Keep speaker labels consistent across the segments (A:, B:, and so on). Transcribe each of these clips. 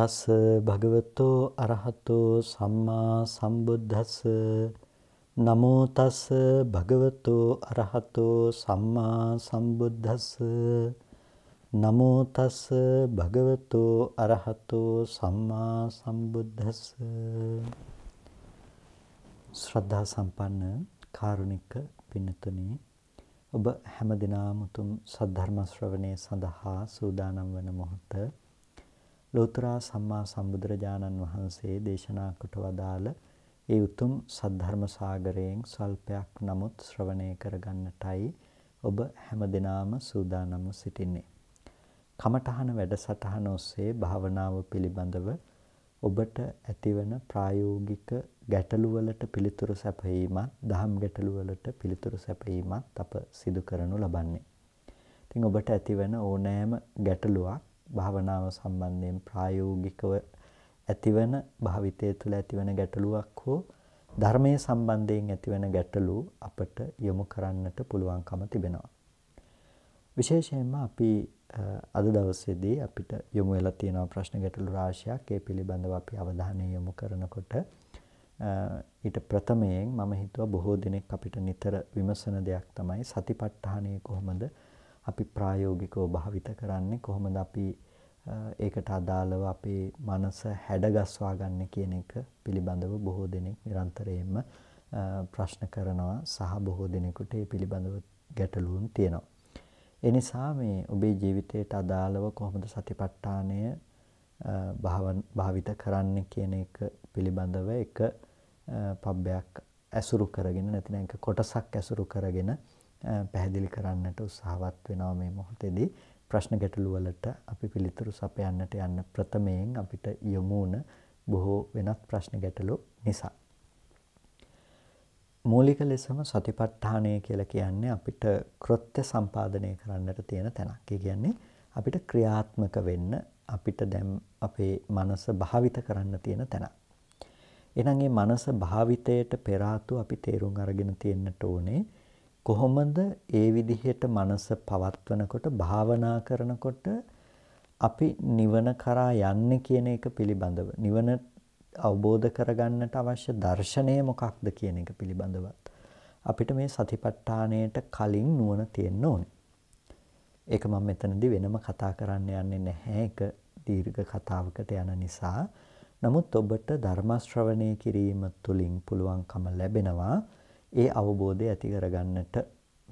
A: තස් භගවතෝ අරහතෝ සම්මා සම්බුද්දස්ස නමෝ තස් භගවතෝ අරහතෝ සම්මා සම්බුද්දස්ස නමෝ තස් භගවතෝ අරහතෝ සම්මා සම්බුද්දස්ස ශ්‍රද්ධා සම්පන්න කාරුණික පින්තුනි ඔබ හැම දිනම උතුම් සද්ධර්ම ශ්‍රවණේ සඳහා සූදානම් වන මොහොත ලෝතර සම්මා සම්බුදුරජාණන් වහන්සේ දේශනා කොට වදාළ ඒ උතුම් සද්ධර්ම සාගරයෙන් සල්පයක් නමුත් ශ්‍රවණය කරගන්නටයි ඔබ හැමදෙනාම සූදානම් සිටින්නේ. කමඨහන වැඩසටහන ඔස්සේ භාවනාව පිළිබඳව ඔබට ඇතිවන ප්‍රායෝගික ගැටලු වලට පිළිතුරු සැපයීමත් දහම් ගැටලු වලට පිළිතුරු සැපයීමත් අප සිදු කරනු ලබන්නේ. ඉතින් ඔබට ඇතිවන ඕනෑම ගැටලුවක් භාවනාව සම්බන්ධයෙන් ප්‍රායෝගිකව ඇතිවන භාවිතය තුළ ඇතිවන ගැටලුවක් හෝ ධර්මයේ සම්බන්ධයෙන් ඇතිවන ගැටලු අපට යොමු කරන්නට පුළුවන්කම තිබෙනවා. විශේෂයෙන්ම අපි අද දවසේදී අපිට යොමු වෙලා තියෙන ප්‍රශ්න ගැටලු රාශියක් ඒ පිළිබඳව අපි අවධානය යොමු කරනකොට ඊට ප්‍රථමයෙන් මම හිතුවා බොහෝ දෙනෙක් අපිට නිතර විමසන දෙයක් තමයි සතිපට්ඨානය කොහොමද අපි ප්‍රායෝගිකව භාවිත කරන්නේ කොහොමද අපි ඒකට අදාළව අපේ මනස හැඩගස්වා ගන්න කියන එක පිළිබඳව බොහෝ දෙනෙක් නිරන්තරයෙන්ම ප්‍රශ්න කරනවා සහ බොහෝ දෙනෙකුට ඒ පිළිබඳව ගැටලුම් තියෙනවා. ඒ නිසා මේ ඔබේ ජීවිතයට අදාළව කොහොමද සතිපට්ඨානය භාවිත කරන්න කියන එක පිළිබඳව එක පබ්බයක් ඇසුරු කරගෙන නැතිනම් එක කොටසක් ඇසුරු කරගෙන පැහැදිලි කරන්නට උත්සාහවත් වෙනවා මේ මොහොතේදී. ප්‍රශ්න ගැටළු වලට අපි පිළිතුරු සපයන්නට යන්න ප්‍රථමයෙන් අපිට යොමු වුණ බොහෝ වෙනත් ප්‍රශ්න ගැටළු නිසා. මූලික ලෙසම සතිපට්ඨානය කියලා කියන්නේ අපිට කෘත්‍ය සම්පාදනය කරන්නට තියෙන තැනක්. ඒ කියන්නේ අපිට ක්‍රියාත්මක වෙන්න අපිට දැන් අපේ මනස භාවිත කරන්න තියෙන තැන. එහෙනම් මේ මනස භාවිතයට පෙර අපි තේරුම් අරගෙන තියෙන්නට ඕනේ කොහොමද ඒ විදිහට මනස පවත්වනකොට භාවනා කරනකොට අපි නිවන කරා යන්නේ කියන එක පිළිබඳව නිවන අවබෝධ කරගන්නට අවශ්‍ය දර්ශනය මොකක්ද කියන එක පිළිබඳවත් අපිට මේ සතිපට්ඨානයට කලින් නුවණ තියෙන්න ඕනේ. ඒක මම මෙතනදී වෙනම කතා කරන්න යන්නේ නැහැ. ඒක දීර්ඝ කතාවකට යන නිසා. නමුත් ඔබට ධර්ම ශ්‍රවණය කිරීම තුළින් පුළුවන්කම ලැබෙනවා. ඒ අවබෝධය ඇති කරගන්නට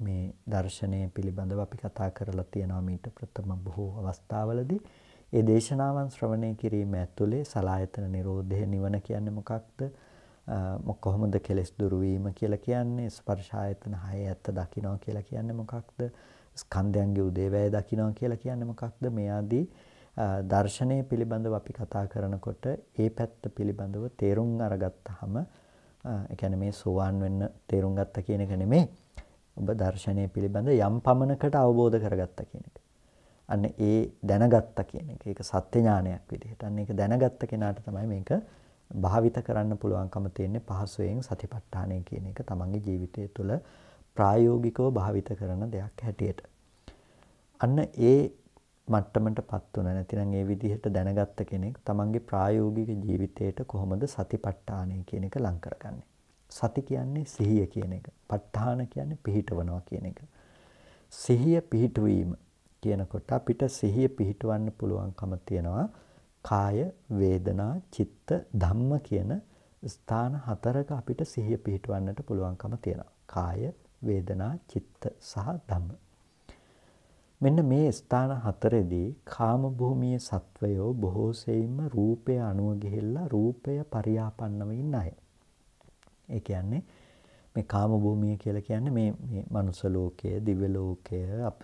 A: මේ දර්ශනය පිළිබඳව අපි කතා කරලා තියෙනවා මීට ප්‍රථම බොහෝ අවස්ථාවලදී. ඒ දේශනාවන් ශ්‍රවණය කිරීම ඇතුලේ සලායතන නිරෝධය නිවන කියන්නේ මොකක්ද? කොහොමද කෙලෙස් දුරු වීම කියලා කියන්නේ? ස්පර්ශ ආයතන 6 ඇත්ත දකින්නවා කියලා කියන්නේ මොකක්ද? ස්කන්ධයන්ගේ උදේවැය දකින්නවා කියලා කියන්නේ මොකක්ද? මේ ආදී දර්ශනය පිළිබඳව අපි කතා කරනකොට ඒ පැත්ත පිළිබඳව තේරුම් අරගත්තාම ඒ කියන්නේ මේ සෝවාන් වෙන්න තේරුම් ගත්ත කියන එක නෙමෙයි. ඔබ දර්ශනය පිළිබඳ යම් පමණකට අවබෝධ කරගත්ත කියන එක. අන්න ඒ දැනගත්ත කියන එක. ඒක සත්‍ය ඥානයක් විදිහට. අන්න ඒක දැනගත්ත කෙනාට තමයි මේක භාවිත කරන්න පුළුවන්කම තියෙන්නේ පහසුවෙන් සතිපට්ඨානය කියන එක තමන්ගේ ජීවිතය තුළ ප්‍රායෝගිකව භාවිත කරන දෙයක් හැටියට. අන්න ඒ මට්ටමටපත් උනා නැතිනම් ඒ විදිහට දැනගත්ත කෙනෙක් තමන්ගේ ප්‍රායෝගික ජීවිතයට කොහොමද සතිපට්ඨානය කියන එක ලං කරගන්නේ සති කියන්නේ සිහිය කියන එක ප ဋ ාහන කියන්නේ පිහිටවනවා කියන එක සිහිය පිහිටුවීම කියනකොට අපිට සිහිය පිහිටවන්න පුළුවන්කම තියෙනවා කාය වේදනා චිත්ත ධම්ම කියන ස්ථාන හතරක අපිට සිහිය පිහිටවන්නට පුළුවන්කම තියෙනවා කාය වේදනා චිත්ත සහ ධම්ම මෙන්න මේ ස්ථාන හතරේදී කාම භූමියේ සත්වයෝ බොහෝ සෙයින්ම රූපය අනුව ගෙහෙලා රූපය පරියාපන්නව ඉන්න අය. ඒ කියන්නේ මේ කාම භූමිය කියලා කියන්නේ මේ මේ මනුස්ස ලෝකය, දිව්‍ය ලෝකය,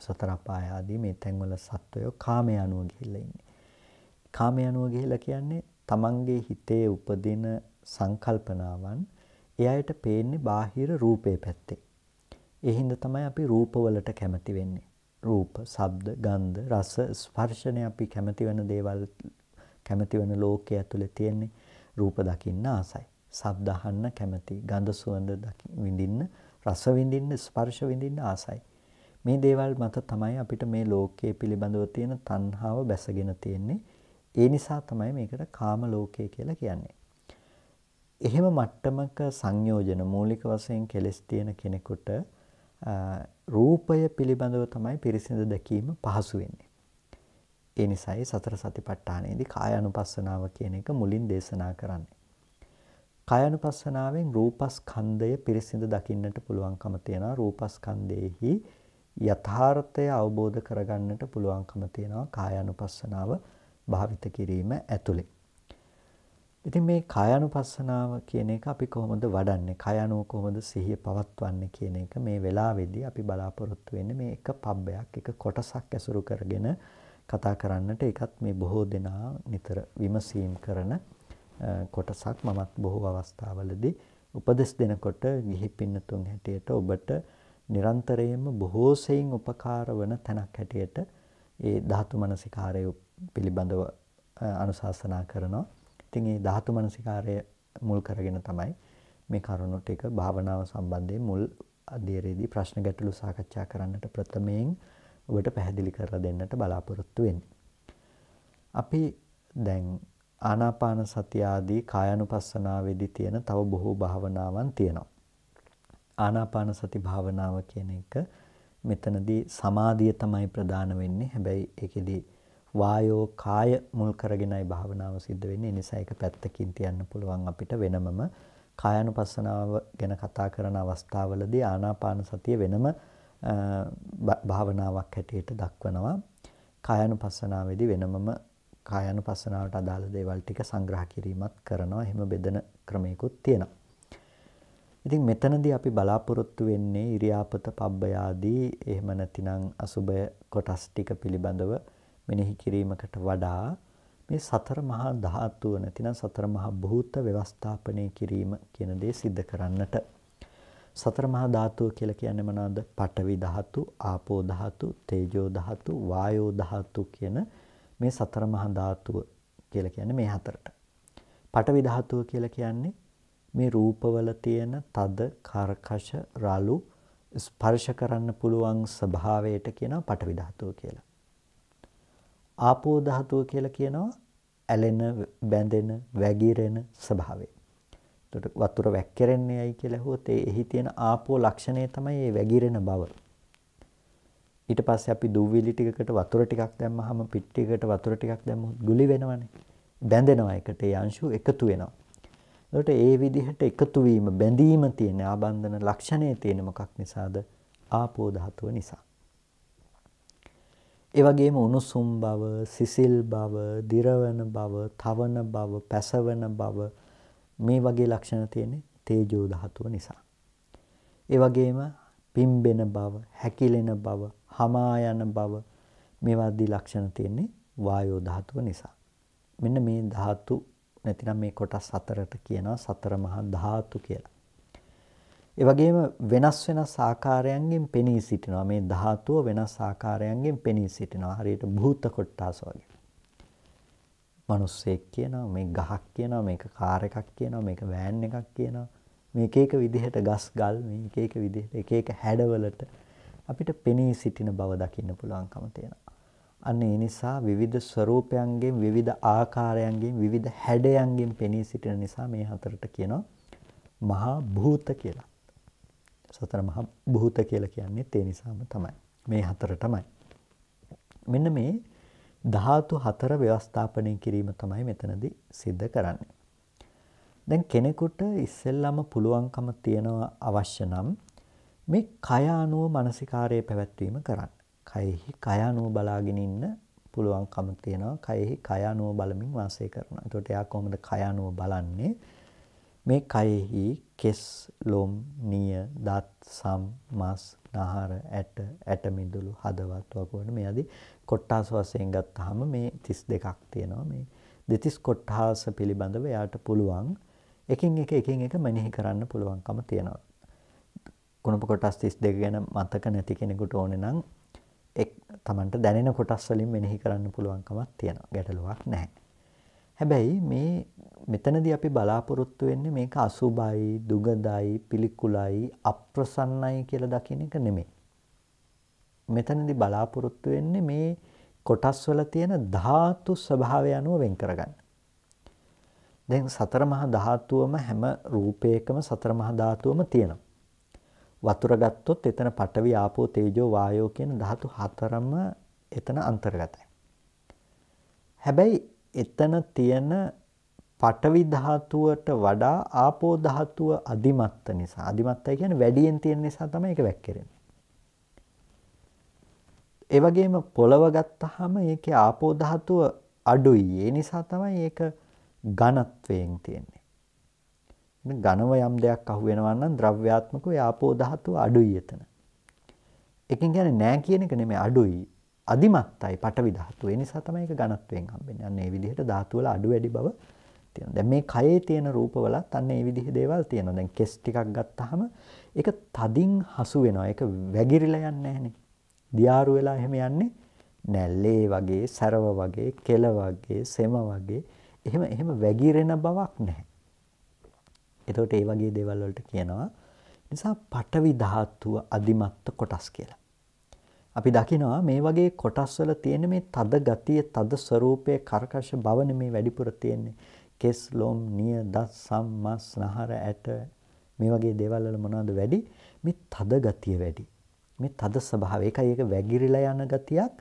A: සතර අපාය ආදී මේ තැන්වල සත්වයෝ කාමය අනුව ගිහිල්ලා ඉන්නේ. කාමය අනුව ගිහිල්ලා කියන්නේ තමන්ගේ හිතේ උපදින සංකල්පනාවන් එයාට පේන්නේ බාහිර රූපේ පැත්තේ. ඒ හින්දා තමයි අපි රූපවලට කැමති වෙන්නේ. රූප, ශබ්ද, ගන්ධ, රස, ස්පර්ශනේ අපි කැමති වෙන දේවල් කැමති වෙන ලෝකයේ ඇතුලේ තියෙන්නේ රූප දකින්න ආසයි. ශබ්ද අහන්න කැමති, ගඳ සුවඳ විඳින්න, රස විඳින්න, ස්පර්ශ විඳින්න ආසයි. මේ දේවල් මත තමයි අපිට මේ ලෝකයේ පිළිබඳව තියෙන තණ්හාව බැසගෙන තියෙන්නේ. ඒ නිසා තමයි මේකට කාම ලෝකය කියලා කියන්නේ. එහෙම මට්ටමක සංයෝජන මූලික වශයෙන් කෙලස් තියෙන කෙනෙකුට රූපය පිළිබඳව තමයි පිරිසිඳ දැකීම පහසු වෙන්නේ. ඒ නිසායි සතර සතිපට්ඨානයේදී කායानुපස්සනාව කියන එක මුලින් දේශනා කරන්නේ. කායानुපස්සනාවෙන් රූපස්කන්ධය පිරිසිඳ දකින්නට පුළුවන්කම තියෙනවා. රූපස්කන්ධයේහි යථාර්ථය අවබෝධ කරගන්නට පුළුවන්කම තියෙනවා කායानुපස්සනාව භාවිත කිරීම ඇතුලේ. ඉතින් මේ කායानुපස්සනාව කියන එක අපි කොහොමද වඩන්නේ? කායano කොහොමද සිහිය පවත්වන්නේ කියන එක මේ වෙලාවේදී අපි බලාපොරොත්තු වෙන්නේ මේ එක පබ්බයක්, එක කොටසක් ඇසුරු කරගෙන කතා කරන්නට ඒකත් මේ බොහෝ දෙනා නිතර විමසීම් කරන කොටසක් මමත් බොහෝ අවස්ථාවලදී උපදෙස් දෙනකොට ගිහි පින්නතුන් හැටියට ඔබට නිරන්තරයෙන්ම බොහෝ සෙයින් උපකාර වන තැනක් හැටියට ඒ ධාතු මනසිකාරය පිළිබඳව අනුශාසනා කරනවා ඉතින් මේ ධාතු මනසිකාරය මුල් කරගෙන තමයි මේ කරුණු ටික භාවනාව සම්බන්ධයෙන් මුල් අධ්‍යයනයේදී ප්‍රශ්න ගැටළු සාකච්ඡා කරන්නට ප්‍රථමයෙන් ඔබට පැහැදිලි කරලා දෙන්නට බලාපොරොත්තු වෙන්නේ. අපි දැන් ආනාපාන සතිය ආදී කායानुපස්සනාවේදී තියෙන තව බොහෝ භාවනාවන් තියෙනවා. ආනාපාන සති භාවනාව කියන එක මෙතනදී සමාධිය තමයි ප්‍රධාන වෙන්නේ. හැබැයි ඒකෙදී වායෝ කාය මුල් කරගෙනයි භාවනාව සිද්ධ වෙන්නේ. නිසා ඒක පැත්තකින් තියන්න පුළුවන් අපිට වෙනමම කායानुපස්සනාව ගැන කතා කරන අවස්ථාවලදී ආනාපාන සතිය වෙනම භාවනාවක් හැටියට දක්වනවා. කායानुපස්සනාවේදී වෙනමම කායानुපස්සනාවට අදාළ දේවල් ටික සංග්‍රහ කිරීමත් කරනවා. එහෙම බෙදෙන ක්‍රමයකුත් තියෙනවා. ඉතින් මෙතනදී අපි බලාපොරොත්තු වෙන්නේ ඉරියාපත පබ්බයාදී එහෙම නැතිනම් අසුබය කොටස් ටික පිළිබඳව මෙනෙහි කිරීමකට වඩා මේ සතර මහා ධාතුව නැතිනම් සතර මහා භූත ව්‍යවස්ථාපනය කිරීම කියන දේ सिद्ध කරන්නට සතර මහා ධාතුව කියලා කියන්නේ මොනවාද? පඨවි ධාතු, ආපෝ ධාතු, තේජෝ ධාතු, වායෝ ධාතු කියන මේ සතර මහා ධාතුව කියලා කියන්නේ මේ හතරට. පඨවි ධාතුව කියලා කියන්නේ මේ රූපවල තියෙන තද, කර්කශ, රළු ස්පර්ශ කරන්න පුළුවන් ස්වභාවයට කියනවා පඨවි ධාතුව කියලා. ආපෝ ධාතුව කියලා කියනවා ඇලෙන, බැඳෙන, වැగిරෙන ස්වභාවය. එතකොට වතුර වැක්කිරෙන්නේ ඇයි කියලා හුවොත් ඒහි තියෙන ආපෝ ලක්ෂණය තමයි මේ වැగిරෙන බව. ඊට පස්සේ අපි දුවිලි ටිකකට වතුර ටිකක් දැම්මහම පිට් ටිකකට වතුර ටිකක් දැම්මොත් ගුලි වෙනවනේ. බැඳෙනවා එකට ඒ අංශු එකතු වෙනවා. එතකොට ඒ විදිහට එකතු වීම බැඳීම තියෙන ආබන්ධන ලක්ෂණය තියෙන මොකක් නිසාද? ආපෝ ධාතුව නිසා. ඒ වගේම උණුසුම් බව, සිසිල් බව, දිරවන බව, තවන බව, පැසවන බව මේ වගේ ලක්ෂණ තියෙන්නේ තේජෝ ධාතුව නිසා. ඒ වගේම පිම්බෙන බව, හැකිලෙන බව, හමා යන බව මේවාදී ලක්ෂණ තියෙන්නේ වායෝ ධාතුව නිසා. මෙන්න මේ ධාතු නැතිනම් මේ කොටස් හතරට කියනවා සතර මහා ධාතු කියලා. ඒ වගේම වෙනස් වෙනස් ආකාරයන්ගෙන් පෙනී සිටිනවා. මේ ධාතුව වෙනස් ආකාරයන්ගෙන් පෙනී සිටිනවා. හරියට භූත කොටස වගේ. මිනිස්සෙක් කියනවා, මේ ගහක් කියනවා, මේක කාර් එකක් කියනවා, මේක වෑන් එකක් කියනවා. මේක එක විදිහට ගස් ගල් මේක එක විදිහට එක එක හැඩවලට අපිට පෙනී සිටින බව දකින්න පුළුවන්කම තියෙනවා. අන්න ඒ නිසා විවිධ ස්වરૂපයන්ගෙන් විවිධ ආකාරයන්ගෙන් විවිධ හැඩයන්ගෙන් පෙනී සිටින නිසා මේ හතරට කියනවා මහා භූත කියලා. සතර මහා භූත කියලා කියන්නේ ඒ නිසාම තමයි. මේ හතර තමයි. මෙන්න මේ ධාතු හතර ව්‍යවස්ථාපනය කිරීම තමයි මෙතනදී සිද්ධ කරන්නේ. දැන් කෙනෙකුට ඉස්සෙල්ලම පුළුවන්කම තියෙනවා අවශ්‍ය නම් මේ කය අනුව මානසිකාරයේ පැවැත්වීම කරන්න. කයෙහි කය අනුව බලාගෙන ඉන්න පුළුවන්කම තියෙනවා. කයෙහි කය අනුව බලමින් වාසය කරනවා. එතකොට එයා කොහොමද කය අනුව බලන්නේ? මේ කයෙහි කෙස් ලොම් නිය දත් සම් මස් නහර ඇට ඇට මිදුළු හදවත් වගවන මේ আদি කොට්ටාස වශයෙන් ගත්තාම මේ 32ක් තියෙනවා මේ දෙතිස් කොට්ටාස පිළිබඳව එයාට පුළුවන් එකින් එක එකින් එක මෙනෙහි කරන්න පුළුවන්කම තියෙනවා කුණප කොටස් 32 ගැන මතක නැති කෙනෙකුට ඕනේ නම් එක් Tamanට දැනෙන කොටස් වලින් මෙනෙහි කරන්න පුළුවන්කමක් තියෙනවා ගැටලුවක් නැහැ හැබැයි මේ මෙතනදී අපි බලාපොරොත්තු වෙන්නේ මේක අසුබයි, දුගඳයි, පිළිකුලයි, අප්‍රසන්නයි කියලා දකින එක නෙමෙයි. මෙතනදී බලාපොරොත්තු වෙන්නේ මේ කොටස් වල තියෙන ධාතු ස්වභාවය අනුව වෙන් කරගන්න. දැන් සතර මහා ධාතුවම හැම රූපයකම සතර මහා ධාතුවම තියෙනවා. වතුර ගත්තොත් එතන පඨවි ආපෝ තේජෝ වායෝ කියන ධාතු හතරම එතන අන්තර්ගතයි. හැබැයි එතන තියෙන පටවි ධාතුවට වඩා ආපෝ ධාතුව අධිමත්ත නිසා අධිමත්තයි කියන්නේ වැඩියෙන් තියෙන නිසා තමයි ඒක වැක්කිරෙන්නේ. ඒ වගේම පොළව ගත්තාම ඒකේ ආපෝ ධාතුව අඩුයි. ඒ නිසා තමයි ඒක ඝනත්වයෙන් තියෙන්නේ. ඝනව යම් දෙයක් අහු වෙනවා නම් ද්‍රව්‍යාත්මකව ආපෝ ධාතුව අඩුයි එතන. එකෙන් කියන්නේ නෑ කියන එක නෙමෙයි අඩුයි. අධිමත්යි පටවි ධාතුව. ඒ නිසා තමයි ඒක ඝනත්වයෙන් හම්බෙන්නේ. අන්න ඒ විදිහට ධාතු වල අඩු වැඩි බව තියෙනවා. දැන් මේ කයේ තියෙන රූපවලත් අන්න ඒ විදිහේ දේවල් තියෙනවා. දැන් කෙස් ටිකක් ගත්තාම ඒක තදින් හසු වෙනවා. ඒක වැగిරිලා යන්නේ නැහනේ. දියාරු වෙලා එහෙම යන්නේ නැල්ලේ වගේ සරව වගේ කෙල වගේ සෙම වගේ එහෙම එහෙම වැగిරෙන බවක් නැහැ. එතකොට ඒ වගේ දේවල් වලට කියනවා නිසා පටවි ධාතුව අදිමත්ත කොටස් කියලා. අපි දකිනවා මේ වගේ කොටස්වල තියෙන මේ තද ගතිය, තද ස්වરૂපයේ කර්කශ භවන මේ වැඩිපුර තියෙන්නේ. කෙස්, ලොම්, නිය, දස්, සම්, මස්, නහර, ඇට මේ වගේ දේවල් වල මොනවද වැඩි? මේ තද ගතිය වැඩි. මේ තද ස්වභාවය. ඒකයි ඒක වැగిරිලා යන ගතියක්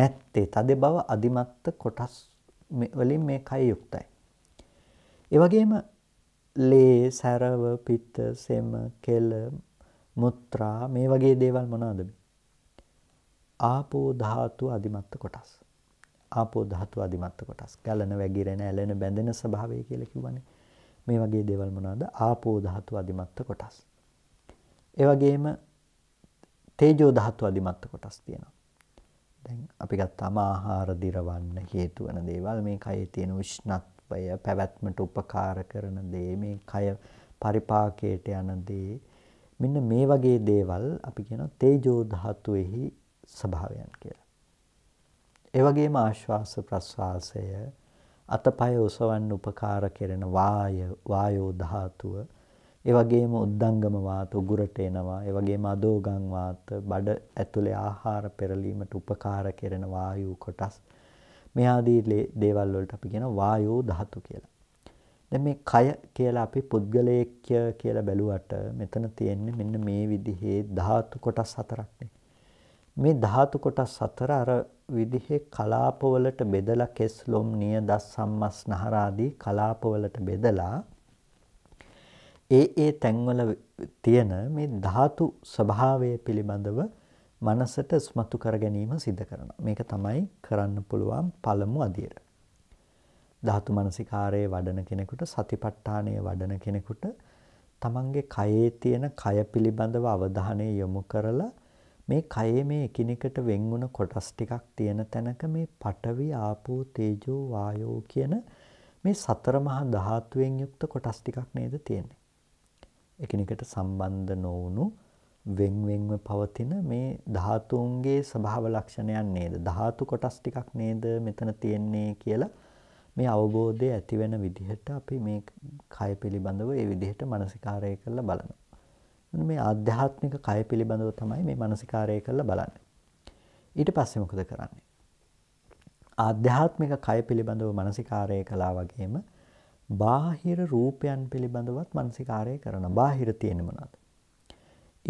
A: නැත්තේ. තද බව අදිමත්ත කොටස් වලින් මේ කය යුක්තයි. ඒ වගේම ලේ, සරව, පිත්ත, සෙම, කෙල, මුත්‍රා මේ වගේ දේවල් මොනවද මේ? ආපෝ ධාතු අධිමත්ත කොටස්. ආපෝ ධාතු අධිමත්ත කොටස්. ගලන වැగిරෙන ඇලෙන බැඳෙන ස්වභාවය කියලා කිව්වනේ. මේ වගේ දේවල් මොනවාද? ආපෝ ධාතු අධිමත්ත කොටස්. ඒ වගේම තේජෝ ධාතු අධිමත්ත කොටස් තියෙනවා. දැන් අපි ගත්තාම ආහාර දිරවන්න හේතු වෙන දේවල් මේ කයේ තියෙන උෂ්ණත්වය පැවැත්මට උපකාර කරන දේ මේ කය පරිපාකයට යන දේ මෙන්න මේ වගේ දේවල් අපි කියන තේජෝ ධාතුෙහි ස්වභාවයන් කියලා. ඒ වගේම ආශ්වාස ප්‍රශ්වාසය අතපය ඔසවන්න උපකාර කෙරෙන වාය වායෝ ධාතුව ඒ වගේම උද්දංගම වාත උගුරට එනවා ඒ වගේම අදෝගම් වාත බඩ ඇතුලේ ආහාර පෙරලීමට උපකාර කෙරෙන වායු කොටස් මේ ආදී දේවල් වලට අපි කියන වායෝ ධාතු කියලා. දැන් මේ කය කියලා අපි පුද්ගලයෙක් කියලා බැලුවට මෙතන තියෙන්නේ මෙන්න මේ විදිහේ ධාතු කොටස් හතරක්නේ. මේ ධාතු කොටස් හතර අර විදිහේ කලාපවලට බෙදලා කෙස් ලොම් නියද සම්මස් නහරාදී කලාපවලට බෙදලා ඒ ඒ තැන්වල තියෙන මේ ධාතු ස්වභාවය පිළිබඳව මනසට ස්මතු කර ගැනීම සිද්ධ කරනවා. මේක තමයි කරන්න පුළුවන් පළමු අදියර. ධාතු මනසිකාරයේ වඩන කෙනෙකුට සතිපට්ඨානය වඩන කෙනෙකුට තමන්ගේ කයේ තියෙන කය පිළිබඳව අවධානය යොමු කරලා මේ කයේ මේ එකිනෙකට වෙන් වුණ කොටස් ටිකක් තියෙන තැනක මේ පඨවි ආපෝ තේජෝ වායෝ කියන මේ සතර මහා ධාතුවෙන් යුක්ත කොටස් ටිකක් නේද තියෙන්නේ. එකිනෙකට සම්බන්ධ නොවුණු වෙන්වෙන්ව පවතින මේ ධාතුන්ගේ ස්වභාව ලක්ෂණයන් නේද ධාතු කොටස් ටිකක් නේද මෙතන තියෙන්නේ කියලා මේ අවබෝධය ඇති වෙන විදිහට අපි මේ කය පිළිබඳව ඒ විදිහට මානසිකාරය කරලා බලනවා. මේ ආධ්‍යාත්මික කය පිළිබඳව තමයි මේ මානසිකාරය කරලා බලන්නේ. ඊට පස්සේ මොකද කරන්නේ? ආධ්‍යාත්මික කය පිළිබඳව මානසිකාරය කළා වගේම බාහිර රූපයන් පිළිබඳවත් මානසිකාරය කරන බාහිර තියෙන මොනවාද?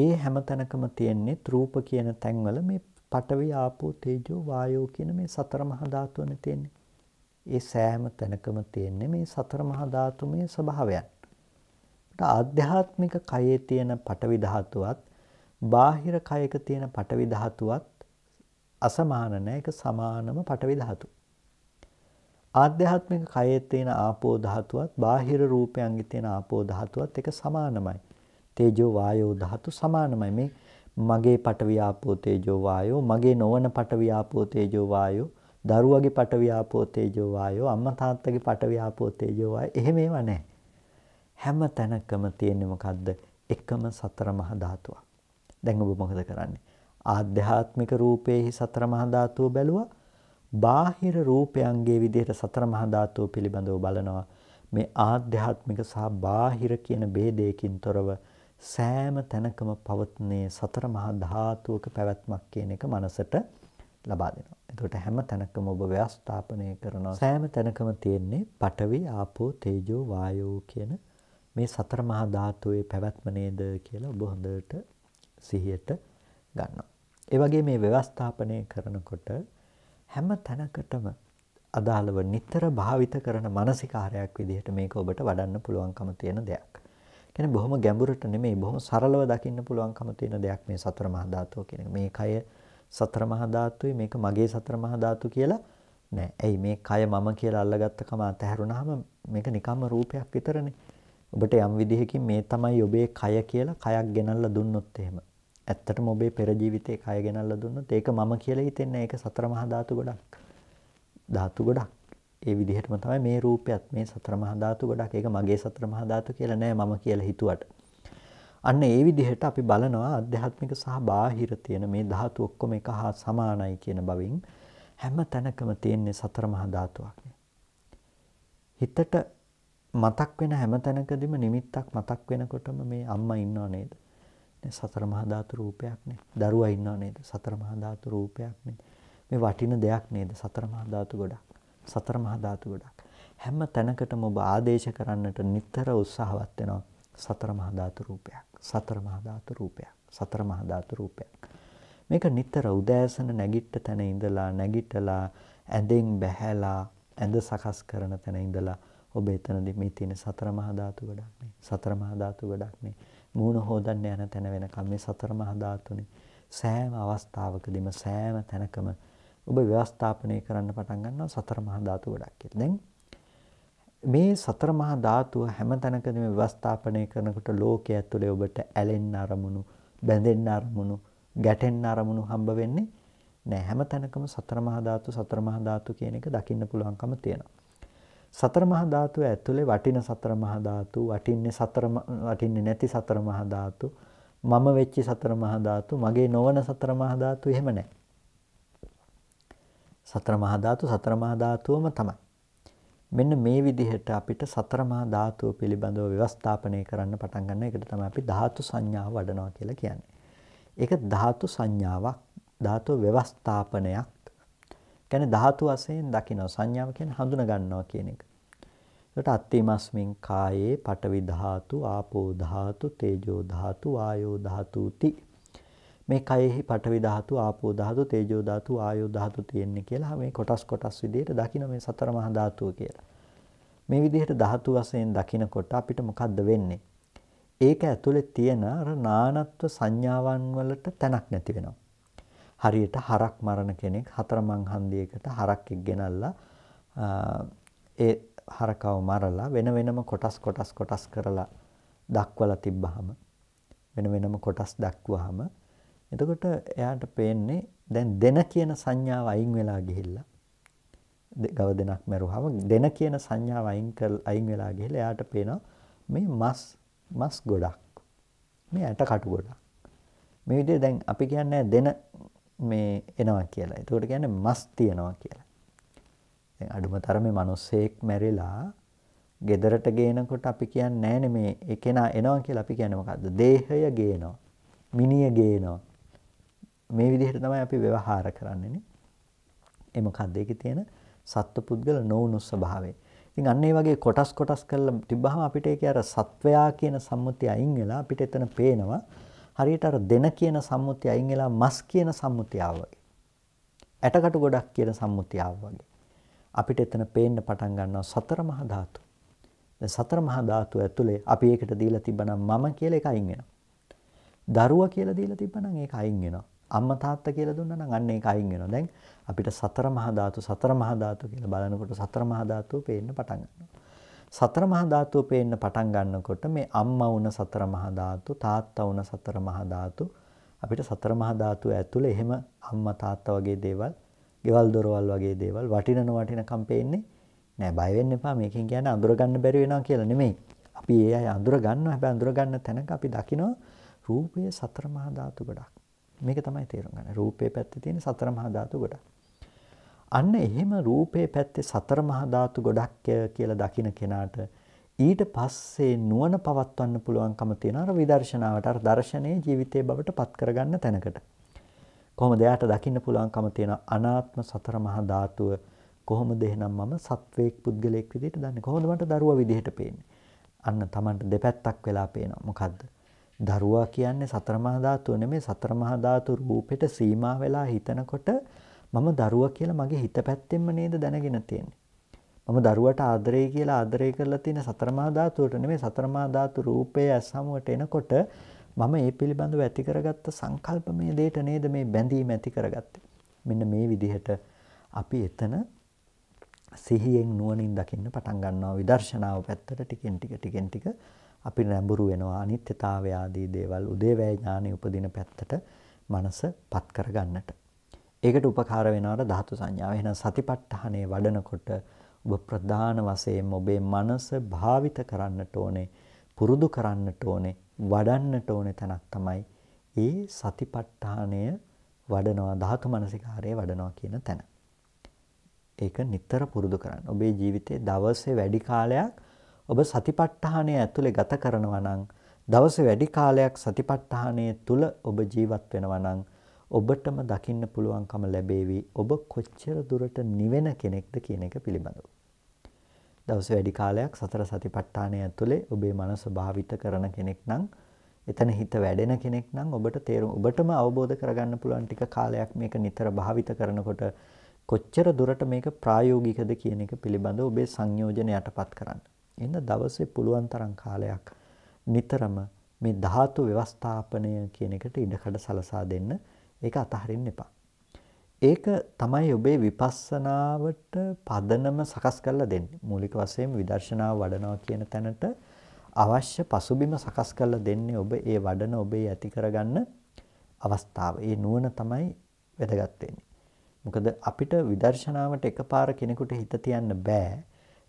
A: ඒ හැමතැනකම තියෙන්නේ රූප කියන තැන්වල මේ පඨවි ආපෝ තේජෝ වායෝ කියන මේ සතර මහා ධාතුනේ තියෙන්නේ. ඒ සෑම තැනකම තියෙන්නේ මේ සතර මහා ධාතුමේ ස්වභාවයන්. ආධ්‍යාත්මික කයේ තියෙන පටවි ධාතුවත් බාහිර කයක තියෙන පටවි ධාතුවත් අසමාන නැහැ ඒක සමානම පටවි ධාතු. ආධ්‍යාත්මික කයේ තියෙන ආපෝ ධාතුවත් බාහිර රූපයන්ගේ තියෙන ආපෝ ධාතුවත් ඒක සමානමයි. තේජෝ වායෝ ධාතු සමානමයි. මේ මගේ පටවි ආපෝ තේජෝ වායෝ මගේ නොවන පටවි ආපෝ තේජෝ වායෝ දරුවගේ පටවි ආපෝ තේජෝ වායෝ අම්මා තාත්තගේ පටවි ආපෝ තේජෝ වායෝ එහෙම ඒවා නැහැ. හැම තැනකම තියෙන්නේ මොකද්ද? එකම සතර මහා ධාතුවක්. දැන් ඔබ මොකද කරන්නේ? ආධ්‍යාත්මික රූපයේහි සතර මහා ධාතුව බැලුවා. බාහිර රූපයන්ගේ විදිහට සතර මහා ධාතුව පිළිබඳව බලනවා. මේ ආධ්‍යාත්මික සහ බාහිර කියන ભેදයකින් තොරව සෑම තැනකම පවත්නේ සතර මහා ධාතුවක පැවැත්මක් කියන එක මනසට ලබා දෙනවා. එතකොට හැම තැනකම ඔබ ව්‍යවස්ථාපනය කරනවා. සෑම තැනකම තියෙන්නේ පඨවි, ආපෝ, තේජෝ, වායෝ කියන මේ සතර මහා ධාතුවේ පැවැත්ම නේද කියලා ඔබ හොඳට සිහියට ගන්නවා. ඒ වගේ මේ ව්‍යවස්ථාපනය කරනකොට හැම තැනකටම අදාළව නිතර භාවිත කරන මානසිකාරයක් විදිහට මේක ඔබට වඩන්න පුළුවන්කම තියෙන දෙයක්. කියන්නේ බොහොම ගැඹුරට නෙමෙයි බොහොම සරලව දකින්න පුළුවන්කම තියෙන දෙයක් මේ සතර මහා ධාතුව කියන එක. මේ කය සතර මහා ධාතුයි මේක මගේ සතර මහා ධාතු කියලා නෑ. ඇයි මේ කය මම කියලා අල්ලගත්ත කම අතහැරුණාම මේක නිකම්ම රූපයක් විතරනේ. ඔබට යම් විදිහකින් මේ තමයි ඔබේ කය කියලා කයක් ගෙනල්ලා දුන්නොත් එහෙම. ඇත්තටම ඔබේ පෙර ජීවිතේ කය ගෙනල්ලා දුන්නොත් ඒක මම කියලා හිතෙන්නේ ඒක සතර මහා ධාතු ගොඩක්. ධාතු ගොඩක්. ඒ විදිහටම තමයි මේ රූපයත් මේ සතර මහා ධාතු ගොඩක්. ඒක මගේ සතර මහා ධාතු කියලා නෑ මම කියලා හිතුවට. අන්න ඒ විදිහට අපි බලනවා අධ්‍යාත්මික සහ බාහිර තියෙන මේ ධාතු ඔක්කොම එක හා සමානයි කියන බවින් හැම තැනකම තියෙන සතර මහා ධාතුවක්. හිතට මතක් වෙන හැම තැනකදීම නිමිත්තක් මතක් වෙනකොටම මේ අම්මා ඉන්නව නේද? නේ සතර මහා ධාතු රූපයක් නේ. දරුවා ඉන්නව නේද? සතර මහා ධාතු රූපයක් නේ. මේ වටින දෙයක් නේද? සතර මහා ධාතු ගොඩක්. සතර මහා ධාතු ගොඩක්. හැම තැනකටම ඔබ ආදේශ කරන්නට නිතර උත්සාහවත් වෙනවා. සතර මහා ධාතු රූපයක්. සතර මහා ධාතු රූපයක්. සතර මහා ධාතු රූපයක්. මේක නිතර උදෑසන නැගිට තැන ඉඳලා නැගිටලා ඇඳෙන් බැහැලා ඇඳ සකස් කරන තැන ඉඳලා ඔබ එතනදී මේ තියෙන සතර මහා ධාතු ගොඩක් නේ. සතර මහා ධාතු ගොඩක් නේ. මූණ හොදන්න යන තැන වෙනකම් මේ සතර මහා ධාතුනේ. සෑම අවස්ථාවකදීම සෑම තැනකම ඔබ ව්‍යවස්ථාපනය කරන්න පටන් ගන්නවා සතර මහා ධාතු ගොඩක් කියලා. දැන් මේ සතර මහා ධාතුව හැම තැනකදීම ව්‍යවස්ථාපනය කරනකොට ලෝකයේ ඇතුලේ ඔබට ඇලෙන්න අරමුණු, බැඳෙන්න අරමුණු, ගැටෙන්න අරමුණු හම්බ වෙන්නේ නෑ. හැම තැනකම සතර මහා ධාතු සතර මහා ධාතු කියන එක දකින්න පුළුවන්කම තියෙනවා. සතර මහා ධාතුව ඇතුලේ වටින සතර මහා ධාතු, වටින්නේ සතර වටින්නේ නැති සතර මහා ධාතු, මම වෙච්චි සතර මහා ධාතු, මගේ නොවන සතර මහා ධාතු එහෙම නැහැ. සතර මහා ධාතු සතර මහා ධාතුවම තමයි. මෙන්න මේ විදිහට අපිට සතර මහා ධාතුව පිළිබඳව ව්‍යවස්ථාපනය කරන්න පටන් ගන්න එකට තමයි අපි ධාතු සංඥාව වඩනවා කියලා කියන්නේ. ඒක ධාතු සංඥාවක්, ධාතු ව්‍යවස්ථාපනයක් කියන්නේ ධාතු වශයෙන් දකිනවා සංඥාව කියන්නේ හඳුන ගන්නවා කියන එක. එතකොට අත්තිමස්මින් කායේ පඨවි ධාතු, ආපෝ ධාතු, තේජෝ ධාතු, වායෝ ධාතුති. මේ කයෙහි පඨවි ධාතු, ආපෝ ධාතු, තේජෝ ධාතු, වායෝ ධාතු තියෙන්නේ කියලා මේ කොටස් කොටස් විදිහට දකින මේ සතර මහා ධාතුව කියලා. මේ විදිහට ධාතු වශයෙන් දකිනකොට අපිට මොකද්ද වෙන්නේ? ඒක ඇතුලේ තියෙන අර නානත්ව සංඥාවන් වලට තැනක් නැති වෙනවා. හරියට හරක් මරණ කෙනෙක් හතරමං හන්දියකට හරක් ගෙනල්ලා ඒ හරකව මරලා වෙන වෙනම කොටස් කොටස් කොටස් කරලා දක්වලා තිබ්බහම වෙන වෙනම කොටස් දක්වහම එතකොට එයාට පේන්නේ දැන් දෙන කියන සංඥාව අයින් වෙලා ගිහිල්ලා ගව දෙනක් මැරුවම දෙන කියන සංඥාව අයින් කළ අයින් වෙලා ගිහිල්ලා එයාට පේනවා මේ මස් මස් ගොඩක් මේ ඇට කටු ගොඩක් මේ විදිහේ දැන් අපි කියන්නේ දෙන මේ එනවා කියලා. ඒකට කියන්නේ මස් තියනවා කියලා. දැන් අඩුම තරමේ මිනිස්සෙක් මැරිලා ගෙදරට ගේනකොට අපි කියන්නේ නෑනේ මේ එකේනා එනවා කියලා අපි කියන්නේ මොකද්ද? දේහය ගේනවා. මිනිය ගේනවා. මේ විදිහට තමයි අපි ව්‍යවහාර කරන්නේ නේ. ඒ මොකද්ද ඒකේ තියෙන සත්පුද්ගල නොවුණු ස්වභාවය. ඉතින් අන්න ඒ වගේ කොටස් කොටස් කරලා තිබ්බහම අපිට ඒකේ අර සත්වයා කියන සම්මුතිය අයින් වෙලා අපිට එතන පේනවා හරියට අර දෙන කියන සම්මුතිය අයින් වෙලා මස් කියන සම්මුතිය වගේ. ඇටකටු ගොඩක් කියන සම්මුතිය වගේ. අපිට එතන පේන්න පටන් ගන්නවා සතර මහා ධාතු. දැන් සතර මහා ධාතු ඇතුලේ අපි ඒකට දීලා තිබ්බනම් මම කියලා එක අයින් වෙනවා. දරුවා කියලා දීලා තිබ්බනම් ඒක අයින් වෙනවා. අම්මා තාත්තා කියලා දුන්නා නම් අන්න ඒක අයින් වෙනවා. දැන් අපිට සතර මහා ධාතු සතර මහා ධාතු කියලා බලනකොට සතර මහා ධාතු පේන්න පටන් ගන්නවා. සතර මහා ධාතුව පේන්න පටන් ගන්නකොට මේ අම්මා වුණ සතර මහා ධාතු, තාත්තා වුණ සතර මහා ධාතු අපිට සතර මහා ධාතුව ඇතුලේ එහෙම අම්මා තාත්තා වගේ දේවල්, ගෙවල් දොරවල් වගේ දේවල් වටිනන වටිනකම් පේන්නේ නෑ. බය වෙන්න එපා. මේකෙන් කියන්නේ අඳුර ගන්න බැරි වෙනවා කියලා නෙමෙයි. අපි ඒ අය අඳුර ගන්නවා. හැබැයි අඳුර ගන්න තැනක අපි දකිනවා රූපයේ සතර මහා ධාතු ගොඩක්. මේක තමයි තේරුම් ගන්න. රූපේ පැත්තේ තියෙන සතර මහා ධාතු ගොඩක්. අන්න එහෙම රූපේ පැත්තේ සතර මහා ධාතු ගොඩක් කියලා දකින කෙනාට ඊට පස්සේ නුවණ පවත්වන්න පුළුවන්කම තියෙන අර විදර්ශනාවට අර දර්ශනයේ ජීවිතේ බවට පත් කරගන්න තැනකට. කොහොමද එයාට දකින්න පුළුවන්කම තියෙන අනාත්ම සතර මහා ධාතුව කොහොමද එහෙනම් මම සත්වයක් පුද්ගලයෙක් විදිහට දන්නේ කොහොමද මට දරුවා විදිහට පේන්නේ අන්න Tamanට දෙපැත්තක් වෙලා පේනවා. මොකද්ද? දරුවා කියන්නේ සතර මහා ධාතුව නෙමෙයි සතර මහා ධාතු රූපෙට සීමා වෙලා හිතනකොට මම දරුවා කියලා මගේ හිත පැත්තෙන්ම නේද දැනගෙන තියෙන්නේ. මම දරුවට ආදරේ කියලා ආදරේ කරලා තියෙන සතරමා ධාතුවට නෙමෙයි සතරමා ධාතු රූපයේ ඇස් හමුවට එනකොට මම ඒ පිළිබඳව ඇති කරගත්ත සංකල්පමය දෙයට නේද මේ බැඳීම ඇති කරගත්තේ. මෙන්න මේ විදිහට අපි එතන සිහියෙන් නුවණින් දකින්න පටන් ගන්නවා විදර්ශනාව පැත්තට ටිකෙන් ටික ටිකෙන් ටික අපි නැඹුරු වෙනවා අනිත්‍යතාවය ආදී දේවල් උදේවැය ඥානෙ උපදින පැත්තට මනසපත් කරගන්නට. ඒකට උපකාර වෙනවට ධාතු සංඥාව. එහෙනම් සතිපට්ඨානේ වඩනකොට ඔබ ප්‍රධාන වශයෙන් ඔබේ මනස භාවිත කරන්නට ඕනේ, පුරුදු කරන්නට ඕනේ, වඩන්නට ඕනේ තැනක් තමයි ඒ සතිපට්ඨානය වඩනවා ධාතු මනසිකාරය වඩනවා කියන තැන. ඒක නිතර පුරුදු කරන්න. ඔබේ ජීවිතයේ දවසේ වැඩි කාලයක් ඔබ සතිපට්ඨානය ඇතුලේ ගත කරනවා නම් දවසේ වැඩි කාලයක් සතිපට්ඨානය තුල ඔබ ජීවත් වෙනවා නම් ඔබටම දකින්න පුළුවන්කම ලැබේවි ඔබ කොච්චර දුරට නිවෙන කෙනෙක්ද කියන එක පිළිබඳව. දවස වැඩි කාලයක් සතර සතිපට්ඨානය ඇතුලේ ඔබේ මනස භාවිත කරන කෙනෙක් නම් එතන හිත වැඩෙන කෙනෙක් නම් ඔබට තේරුම් ඔබටම අවබෝධ කරගන්න පුළුවන් ටික කාලයක් මේක නිතර භාවිත කරනකොට කොච්චර දුරට මේක ප්‍රායෝගිකද කියන එක පිළිබඳව ඔබේ සංයෝජන යටපත් කරන්න. එන්න දවසේ පුළුවන් තරම් කාලයක් නිතරම මේ ධාතු ව්‍යවස්ථාපනය කියන එකට ඉඩකඩ සලසා දෙන්න. ඒක අතහරින්න එපා. ඒක තමයි ඔබේ විපස්සනාවට පදනම සකස් කරලා දෙන්නේ. මූලික වශයෙන් විදර්ශනාව වඩනවා කියන තැනට අවශ්‍ය පසුබිම සකස් කරලා දෙන්නේ ඔබ ඒ වඩන ඔබේ ඇති කරගන්න අවස්ථාව. ඒ නුවණ තමයි වැදගත් වෙන්නේ. මොකද අපිට විදර්ශනාවට එකපාර කෙනෙකුට හිත තියන්න බෑ.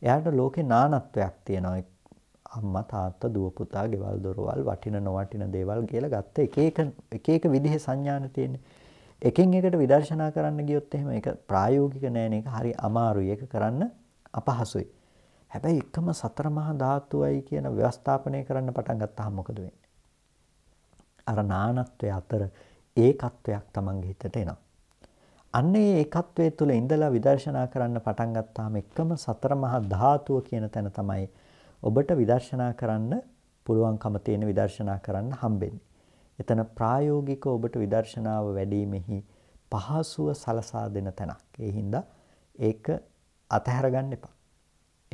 A: එයාට ලෝකේ නානත්වයක් තියෙනවා. අම්මා තාත්තා දුව පුතා ගෙවල් දොරවල් වටින නොවටින දේවල් කියලා ගත්ත එක එක එක එක විදිහේ සංඥාන තියෙන්නේ එකින් එකට විදර්ශනා කරන්න ගියොත් එහෙම ඒක ප්‍රායෝගික නෑනේ ඒක හරි අමාරුයි ඒක කරන්න අපහසුයි හැබැයි එකම සතර මහා ධාතුවයි කියන ව්‍යවස්ථාපනය කරන්න පටන් ගත්තාම මොකද වෙන්නේ අර නානත්වය අතර ඒකත්වයක් තමන්ගේ හිතට එනවා. අන්න ඒ ඒකත්වයේ තුල ඉඳලා විදර්ශනා කරන්න පටන් ගත්තාම එකම සතර මහා ධාතුව කියන තැන තමයි ඔබට විදර්ශනා කරන්න පුළුවන්කම තියෙන විදර්ශනා කරන්න හම්බෙන්නේ. එතන ප්‍රායෝගික ඔබට විදර්ශනාව වැඩිමෙහි පහසුව සලසා දෙන තැනක්. ඒ හින්දා ඒක අතහැර ගන්න එපා.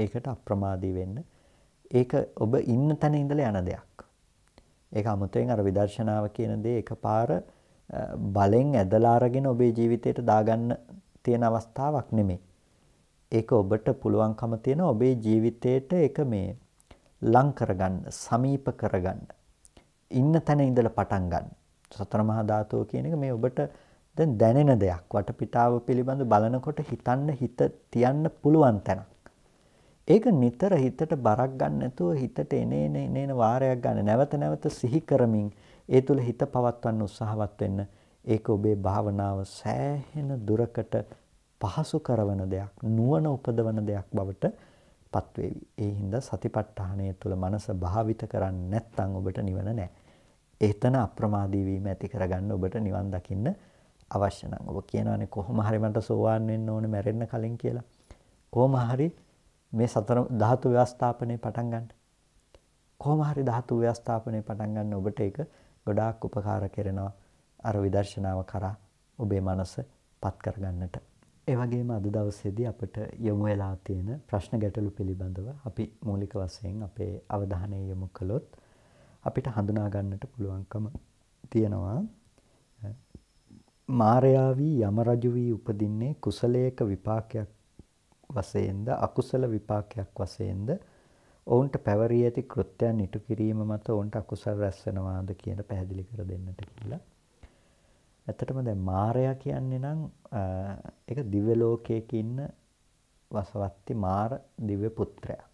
A: ඒකට අප්‍රමාදී වෙන්න. ඒක ඔබ ඉන්න තැන ඉඳලා යන දෙයක්. ඒක අමුතෙන් අර විදර්ශනාව කියන දේ එකපාර බලෙන් ඇදලා අරගෙන ඔබේ ජීවිතයට දාගන්න තියෙන අවස්ථාවක් නෙමෙයි. ඒක ඔබට පුළුවන්කම තියෙන ඔබේ ජීවිතේට ඒක මේ ලං කරගන්න, සමීප කරගන්න. ඉන්න තැන ඉඳලා පටන් ගන්න. සතර මහා ධාතුව කියන එක මේ ඔබට දැන් දැනෙන දෙයක්. වටපිටාව පිළිබඳ බලනකොට හිතන්න හිත තියන්න පුළුවන් තැනක්. ඒක නිතර හිතට බරක් ගන්න නැතුව හිතට එනේන එනේන වාරයක් ගන්න නැවත නැවත සිහි කරමින් ඒ තුල හිත පවත්වන්න උත්සාහවත් වෙන්න ඒක ඔබේ භාවනාව සෑහෙන දුරකට පහසු කරවන දෙයක් නුවණ උපදවන දෙයක් බවට පත්වේවි. ඒ හින්දා සතිපට්ඨානය තුළ මනස භාවිත කරන්නේ නැත්නම් ඔබට නිවන නැහැ. එතන අප්‍රමාදී වීම ඇති කරගන්න ඔබට නිවන් දකින්න අවශ්‍ය නම් ඔබ කියනවානේ කොහොම හරි මට සෝවාන් වෙන්න ඕනේ මැරෙන්න කලින් කියලා. කොහොම හරි මේ සතර ධාතු ව්‍යවස්ථාපනය පටන් ගන්න. කොහොම හරි ධාතු ව්‍යවස්ථාපනය පටන් ගන්න ඔබට ඒක ගොඩාක් උපකාර කරනවා අර විදර්ශනාව කරා ඔබේ මනස පත් කරගන්නට. ඒ වගේම අද දවසේදී අපිට යොමු වෙලා තියෙන ප්‍රශ්න ගැටලු පිළිබඳව අපි මූලික වශයෙන් අපේ අවධානය යොමු කළොත් අපිට හඳුනා ගන්නට පුළුවන්කම තියෙනවා මාරයා වී යම රජු වී උපදින්නේ කුසලයක විපාකයක් වශයෙන්ද අකුසල විපාකයක් වශයෙන්ද ඔවුන්ට පැවරී ඇති කෘත්‍යයන් ඉටු කිරීම මත ඔවුන්ට අකුසල රැස් වෙනවාද කියන පැහැදිලි කර දෙන්නට කියලා ඇත්තටම දැන් මාරයා කියන්නේ නම් ඒක දිව්‍ය ලෝකයක ඉන්න වසවත්ති මාර දිව්‍ය පුත්‍රයා.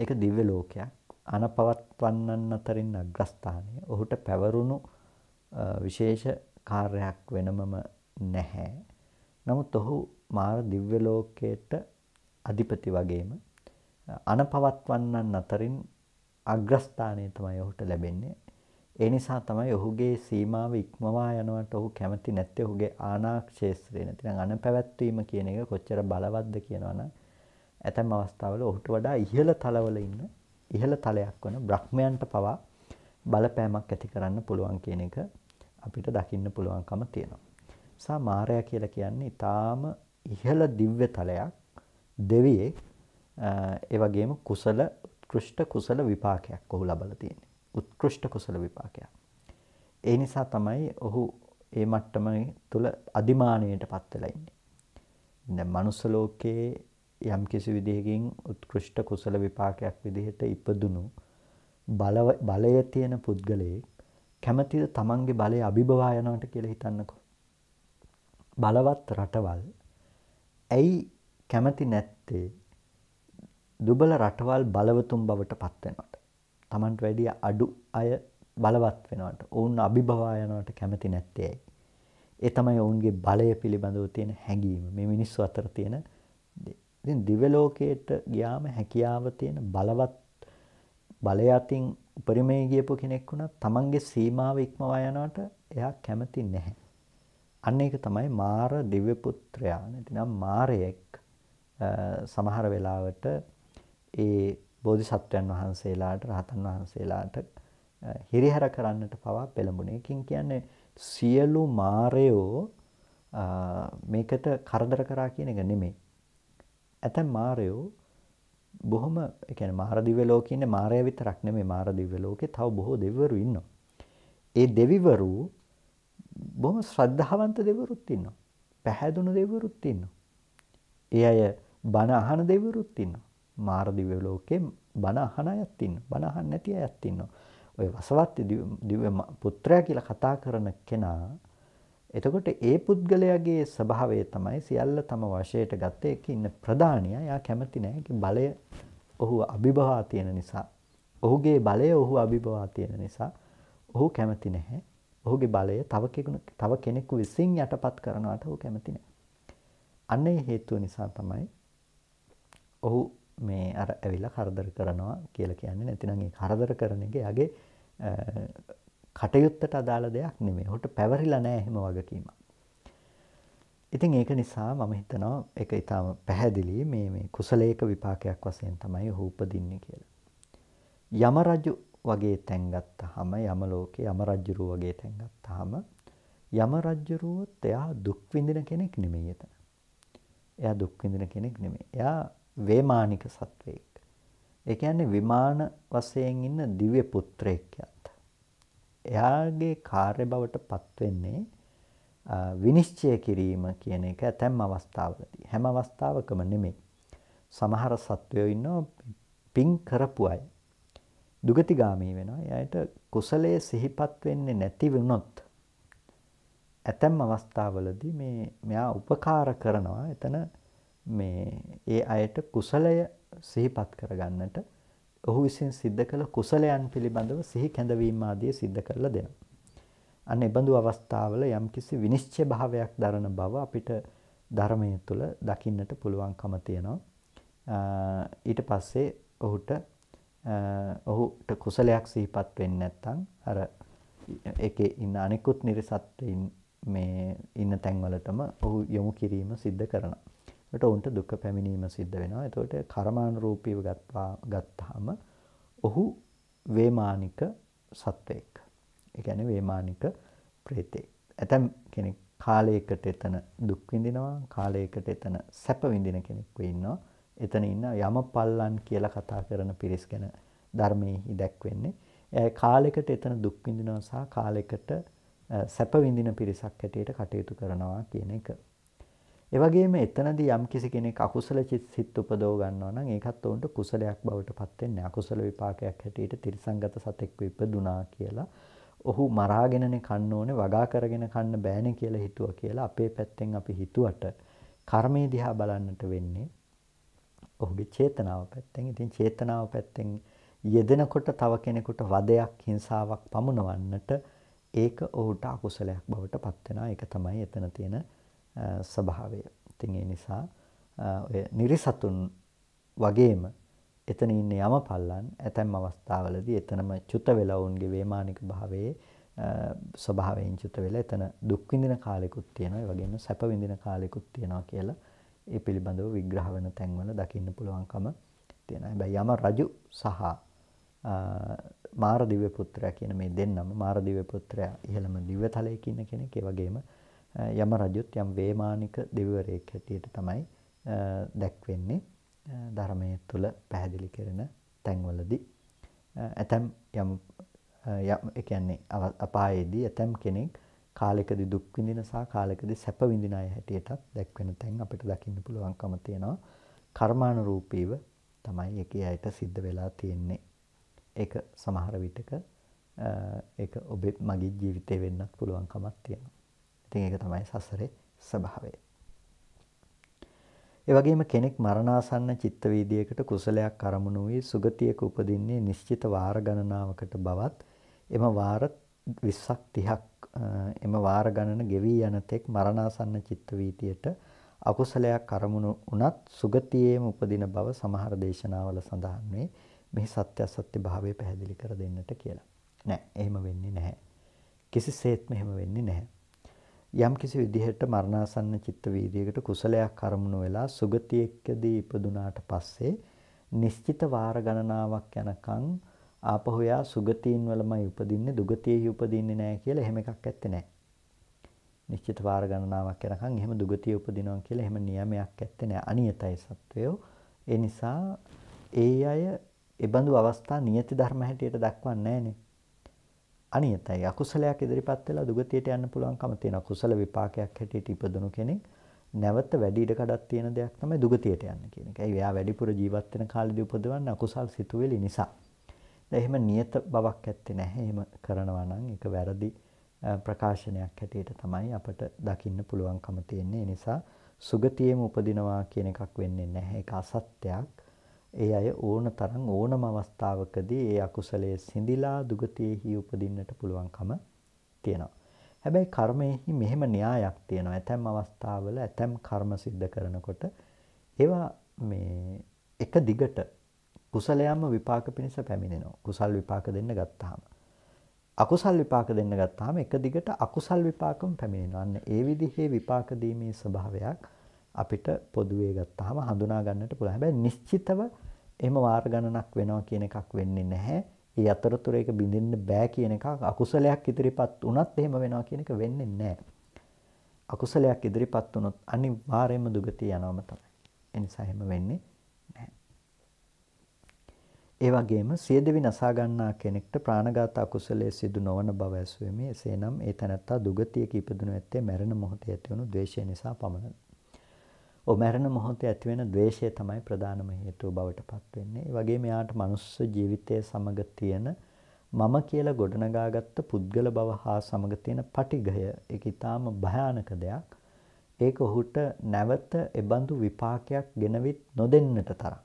A: ඒක දිව්‍ය ලෝකයක් අනපවත්වන්නන් අතරින් අග්‍රස්ථානය. ඔහුට පැවරුණු විශේෂ කාර්යයක් වෙනමම නැහැ. නමුත් ඔහු මාර දිව්‍ය ලෝකයට අධිපති වගේම අනපවත්වන්නන් අතරින් අග්‍රස්ථානය තමයි ඔහුට ලැබෙන්නේ. ඒ නිසා තමයි ඔහුගේ සීමාව ඉක්මවා යනවට ඔහු කැමති නැත්තේ ඔහුගේ ආනාක්ෂේත්‍රය නැතිනම් අනපැවැත්වීම කියන එක කොච්චර බලවත්ද කියනවනම් ඇතැම් අවස්ථාවල ඔහුට වඩා ඉහළ තලවල ඉන්න ඉහළ තලයක් වන බ්‍රහ්මයන්ට පවා බලපෑමක් ඇති කරන්න පුළුවන් කියන එක අපිට දකින්න පුළුවන්කම තියෙනවා. සා මාරයා කියලා කියන්නේ ඊටාම ඉහළ දිව්‍ය තලයක් දෙවියෙක් ඒ වගේම කුසල උත්කෘෂ්ඨ කුසල විපාකයක් ඔහු ලබලා තියෙනවා. උත්කෘෂ්ඨ කුසල විපාකයක්. ඒ නිසා තමයි ඔහු ඒ මට්ටම තුල අදිමානයටපත් වෙලා ඉන්නේ. දැන් manuss ලෝකයේ යම් කිසි විදිහකින් උත්කෘෂ්ඨ කුසල විපාකයක් විදිහට ඉපදුණු බලව බලය තියෙන පුද්ගලයෙක් කැමැතිද තමන්ගේ බලය අභිබවා යනවට කියලා හිතන්නකෝ. බලවත් රටවල් ඇයි කැමති නැත්තේ දුබල රටවල් බලවතුන් බවට පත් වෙනවට. Tamanට වැඩිය අඩු අය බලවත් වෙනවට ඔවුන් අභිභවා යනවට කැමති නැත්තේ ඇයි. ඒ තමයි ඔවුන්ගේ බලය පිළිබඳව තියෙන හැඟීම. මේ මිනිස්සු අතර තියෙන ඉතින් දිව්‍ය ලෝකයට ගියාම හැකියාව තියෙන බලවත් බලය අතින් උපරිමයේ ගියපු කෙනෙක් වුණා තමන්ගේ සීමාව ඉක්මවා යනවට එයා කැමති නැහැ. අන්න ඒක තමයි මාර දිව්‍ය පුත්‍රයා. නැතිනම් මාරයෙක් සමහර වෙලාවට ඒ බෝධිසත්වයන් වහන්සේලාට රහතන් වහන්සේලාට හිරිහැර කරන්නට පවා පෙළඹුණේ. කින් කියන්නේ සියලු මාරයෝ මේකට කරදර කරා කියන එක නෙමෙයි. ඇතැම් මාරයෝ බොහොම ඒ කියන්නේ මාර දිව්‍ය ලෝකේ ඉන්නේ මාරය විතරක් නෙමෙයි මාර දිව්‍ය ලෝකේ තව බොහෝ දෙවිවරු ඉන්නවා. ඒ දෙවිවරු බොහොම ශ්‍රද්ධාවන්ත දෙවිවරුත් ඉන්නවා. පැහැදුණු දෙවිවරුත් ඉන්නවා. ඒ අය බණ අහන දෙවිවරුත් ඉන්නවා. මාර දිව්‍ය ලෝකේ බණ අහන අයත් ඉන්නවා. බණ අහන්නේ නැති අයත් ඉන්නවා. ඔය වසවත් දිව්‍ය පුත්‍රයා කියලා කතා කරන කෙනා එතකොට ඒ පුද්ගලයාගේ ස්වභාවය තමයි සියල්ල තම වශයට ගත්තේ ඒක ඉන්න ප්‍රධානියා. එයා කැමති නැහැ. ඒකේ බලය ඔහු අභිභවා තියෙන නිසා. ඔහුගේ බලය ඔහු අභිභවා තියෙන නිසා ඔහු කැමති නැහැ. ඔහුගේ බලය තව කෙනෙකු තව කෙනෙකු විසින් යටපත් කරනවට ඔහු කැමති නැහැ. අන්න ඒ හේතුව නිසා තමයි ඔහු මේ අර ඇවිල්ලා කරදර කරනවා කියලා කියන්නේ නැතිනම් ඒ කරදර කරන එක යාගේ කටයුත්තට අදාළ දෙයක් නෙමෙයි. හොට පැවරිලා නැහැ එහෙම වගකීමක්. ඉතින් ඒක නිසා මම හිතනවා ඒක ඊටාම පැහැදිලි මේ මේ කුසලයක විපාකයක් වශයෙන් තමයි ඔහු උපදින්නේ කියලා. යම රජු වගේ තැන් ගත්තාම යම ලෝකේ යම රජුරුව වගේ තැන් ගත්තාම යම රජුරුවත් එයා දුක් විඳින කෙනෙක් නෙමෙයි එතන. එයා දුක් විඳින කෙනෙක් නෙමෙයි. එයා වේමානික සත්වයෙක්. ඒ කියන්නේ විමාන වශයෙන් ඉන්න දිව්‍ය පුත්‍රයෙක් යත්. එයාගේ කාර්ය බවට පත් වෙන්නේ විනිශ්චය කිරීම කියන එක ඇතැම් අවස්ථාවලදී. හැම අවස්ථාවකම නෙමෙයි. සමහර සත්වයෝ ඉන්නවා පිං කරපු අය. දුගතිගාමී වෙනවා. එයාට කුසලයේ සිහිපත් වෙන්නේ නැති වුණොත් ඇතැම් අවස්ථාවලදී මේ මෙයා උපකාර කරනවා. එතන මේ ඒ අයට කුසලය සිහිපත් කරගන්නට ඔහු විසින් සිද්ධ කළ කුසලයන් පිළිබඳව සිහි කැඳවීම ආදී සිද්ධ කරලා දෙනවා. අන්න ඒ බඳු අවස්ථාවල යම්කිසි විනිශ්චය භාවයක් දරන බව අපිට ධර්මයේ තුල දකින්නට පුළුවන්කම තියෙනවා. ඊට පස්සේ ඔහුට ඔහුට කුසලයක් සිහිපත් වෙන්නේ නැත්නම් අර ඒකේ ඉන්න අනිකුත් නිර්සත්ත්වයින් මේ ඉන්න තැන්වලටම ඔහු යොමු කිරීම සිද්ධ කරනවා. එතකොට ඔවුන්ට දුක පැමිණීම සිද්ධ වෙනවා. එතකොට කර්මානුරූපීව ගත්තා ගත්තාම ඔහු වේමානික සත්වෙක්. ඒ කියන්නේ වේමානික ප්‍රේතෙක්. ඇතම් කෙනෙක් කාලයකට එතන දුක් විඳිනවා, කාලයකට එතන සැප විඳින කෙනෙක් වෙන්නවා. එතන ඉන්න යමපල්ලන් කියලා කතා කරන පිරිස් ගැන ධර්මයේ දැක්වෙන්නේ. කාලයකට එතන දුක් විඳිනවා සහ කාලයකට සැප විඳින පිරිසක් හැටියට කටයුතු කරනවා කියන එක. ඒ වගේම එතනදී යම් කිසි කෙනෙක් අකුසල සිත් උපදව ගන්නවා නම් ඒකත් උන්ට කුසලයක් බවට පත් වෙන්නේ අකුසල විපාකයක් හැටියට තිරසංගත සතෙක් විපදුනා කියලා ඔහු මරාගෙනනේ කන්න ඕනේ වගා කරගෙන කන්න බෑනේ කියලා හිතුවා කියලා අපේ පැත්තෙන් අපි හිතුවට කර්මයේ දිහා බලන්නට වෙන්නේ ඔහුගේ චේතනාව පැත්තෙන්. ඉතින් චේතනාව පැත්තෙන් යෙදෙනකොට තව කෙනෙකුට වදයක් හිංසාවක් පමුණවන්නට ඒක ඔහුට අකුසලයක් බවට පත් වෙනවා. ඒක තමයි එතන තියෙන ස්වභාවය. ඉතින් ඒ නිසා ඔය නිරිසතුන් වගේම එතන ඉන්න යමපල්ලන් ඇතැම් අවස්ථාවලදී එතනම චුත වෙලා වුන්ගේ වේමානික භාවයේ ස්වභාවයෙන් චුත වෙලා එතන දුක් විඳින කාලෙකුත් තියෙනවා ඒ වගේම සැප විඳින කාලෙකුත් තියෙනවා කියලා ඒ පිළිබඳව විග්‍රහ වෙන තැන්වල දකින්න පුළුවන්කම තියෙනවා. හැබැයි යම රජු සහ මාරදිව්‍ය පුත්‍රයා කියන මේ දෙන්නම මාරදිව්‍ය පුත්‍රයා ඉහළම දිව්‍යතලයක ඉන්න කෙනෙක් ඒ වගේම යම රජුත් යම් වේමානික දෙවිවරයෙක් හැටියට තමයි දැක්වෙන්නේ ධර්මයේ තුල පැහැදිලි කරන තැන්වලදී ඇතම් යම් ඒ කියන්නේ අපායේදී ඇතම් කෙනෙක් කාලයකදී දුක් විඳින සහ කාලයකදී සැප විඳින අය හැටියට දැක්වෙන තැන් අපිට දකින්න පුළුවන්කම තියෙනවා කර්මානුරූපීව තමයි ඒකේ ඇයට සිද්ධ වෙලා තියෙන්නේ ඒක සමහර විටක ඒක ඔබේ මගේ ජීවිතේ වෙන්නත් පුළුවන්කමක් තියෙනවා ඉතින් ඒක තමයි සසරේ ස්වභාවය. ඒ වගේම කෙනෙක් මරණාසන්න චිත්ත වීදියේකට කුසලයක් අරමුණු වී සුගතියක උපදින්නේ නිශ්චිත වාර ගණනාවකට බවත් එම වාර 20ක් 30ක් එම වාර ගණන ගෙවී යන තෙක් මරණාසන්න චිත්ත වීතියට අකුසලයක් අරමුණු වුණත් සුගතියේම උපදින බව සමහර දේශනාවල සඳහන් වේ. මෙහි සත්‍ය සත්‍ය භාවය පැහැදිලි කර දෙන්නට කියලා. නෑ, එහෙම වෙන්නේ නැහැ. කිසිසේත්ම එහෙම වෙන්නේ නැහැ. යම්කිසි විදිහට මරණාසන්න චිත්ත වීදියකට කුසලයක් අරමුණු වෙලා සුගතියකදී ඉපදුනාට පස්සේ නිශ්චිත වාර ගණනාවක් යනකම් ආපහු යා සුගතීන් වලමයි උපදින්නේ දුගතියෙහි උපදින්නේ නැහැ කියලා එහෙම එකක් ඇත්තේ නැහැ. නිශ්චිත වාර ගණනාවක් යනකම් එහෙම දුගතිය උපදිනවා කියලා එහෙම නියමයක් ඇත්තේ නැහැ. අනියතයි සත්වයෝ. ඒ නිසා ඒ අය ඒ බඳු අවස්ථා නියති ධර්ම හැටියට දක්වන්නේ නැහනේ. අනියතයි අකුසලයක් ඉදිරිපත් වෙලා දුගතියට යන්න පුළුවන්කම තියෙන කුසල විපාකයක් හැටියට ඉපදුණු කෙනෙක් නැවත වැඩි ඉඩ කඩක් තියෙන දෙයක් තමයි දුගතියට යන්න කියන එක. ඒ එයා වැඩිපුර ජීවත් වෙන කාලෙදී උපදවන්නේ අකුසල් සිතුවිලි නිසා. දැන් එහෙම නියත බවක් ඇත්තේ නැහැ. එහෙම කරනවා නම් ඒක වැරදි ප්‍රකාශනයක් හැටියට තමයි අපට දකින්න පුළුවන්කම තියෙන්නේ. ඒ නිසා සුගතියේම උපදිනවා කියන එකක් වෙන්නේ නැහැ. ඒක අසත්‍යයක්. ඒ අය ඕන තරම් ඕනම අවස්ථාවකදී ඒ අකුසලයේ සිඳිලා දුගතියෙහි උපදින්නට පුළුවන්කම තියෙනවා. හැබැයි කර්මයේහි මෙහෙම න්‍යායක් තියෙනවා. ඇතැම් අවස්ථාවල ඇතැම් කර්ම સિદ્ધ කරනකොට ඒවා මේ එක දිගට කුසලයන්ම විපාක පිණිස පැමිණෙනවා. කුසල් විපාක දෙන්න ගත්තාම. අකුසල් විපාක දෙන්න ගත්තාම එක දිගට අකුසල් විපාකම පැමිණෙනවා. අන්න ඒ විදිහේ විපාක දීමේ ස්වභාවයක් අපිට පොදුවේ ගත්තාම හඳුනා ගන්නට පුළුවන්. හැබැයි නිශ්චිතව එහෙම වාර ගණනක් වෙනවා කියන එකක් වෙන්නේ නැහැ. ඒ අතරතුර ඒක බිඳින්න බෑ කියන එක අකුසලයක් ඉදිරිපත් වුණත් එහෙම වෙනවා කියන එක වෙන්නේ නැහැ. අකුසලයක් ඉදිරිපත් වුණොත් අනිවාර්යයෙන්ම දුගතිය යනවම තමයි. ඒ නිසා එහෙම වෙන්නේ නැහැ. ඒ වගේම සියදිවි නසා ගන්නා කෙනෙක්ට ප්‍රාණඝාත අකුසලයේ සිදු නොවන බව ඇසුවෙමි. එසේනම් ඒ තැනැත්තා දුගතියක ඉපදුණු ඇත්තේ මරණ මොහොතේ ඇතිවුණු ද්වේෂය නිසා පමණයි. ඔව් මරණ මොහොතේ ඇතිවෙන ද්වේෂය තමයි ප්‍රධානම හේතුව බවට පත් වෙන්නේ. ඒ වගේම යාට මනුස්ස ජීවිතයේ සමග තියෙන මම කියලා ගොඩනගාගත්ත පුද්ගල බව හා සමග තියෙන පටිඝය ඒක ඊටාම භයානක දෙයක්. ඒක ඔහුට නැවත එබඳු විපාකයක් ගෙනවිත් නොදෙන්නට තරම්.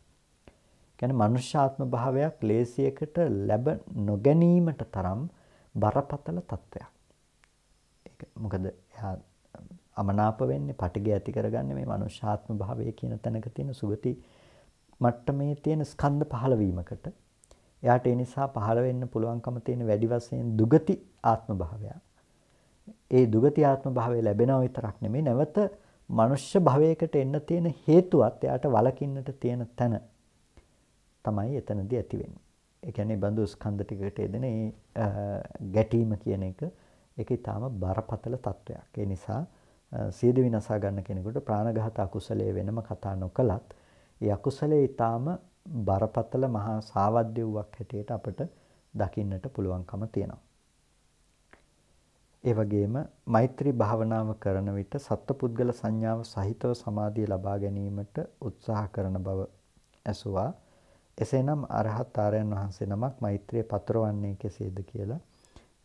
A: කියන්නේ මනුෂ්‍යාත්ම භාවයක් ලේසියකට ලැබ නොගැනීමට තරම් බරපතල තත්ත්වයක්. ඒක මොකද එයා අමනාප වෙන්නේ පටිගය ඇති කරගන්නේ මේ මනුෂ්‍යාත්ම භාවය කියන තැනක තියෙන සුගති මට්ටමේ තියෙන ස්කන්ධ පහළවීමකට එයාට ඒ නිසා පහළ වෙන්න පුළුවන්කම තියෙන වැඩි වශයෙන් දුගති ආත්ම භාවය. ඒ දුගති ආත්ම භාවය ලැබෙනා විතරක් නෙමෙයි නැවත මනුෂ්‍ය භවයකට එන්න තියෙන හේතුවත් එයාට වලකින්නට තියෙන තැන තමයි එතනදී ඇති වෙන්නේ. ඒ කියන්නේ බඳු ස්කන්ධ ටිකට එදෙන ඒ ගැටීම කියන එක ඒක ඊටාම බරපතල තත්වයක්. ඒ නිසා සියද විනාශා ගන්න කෙනෙකුට ප්‍රාණඝාත අකුසලයේ වෙනම කතා නොකලත් ඒ අකුසලයේ ඊටාම බරපතල මහා සාවද්දෙව්වක් හැටියට අපට දකින්නට පුළුවන්කම තියෙනවා. ඒ වගේම මෛත්‍රී භාවනාව කරන විට සත්පුද්ගල සංඥාව සහිතව සමාධිය ලබා ගැනීමට උත්සාහ කරන බව ඇසුවා. එසේනම් අරහත් ආරයන් වහන්සේ නමක් මෛත්‍රිය පතරවන්නේ කෙසේද කියලා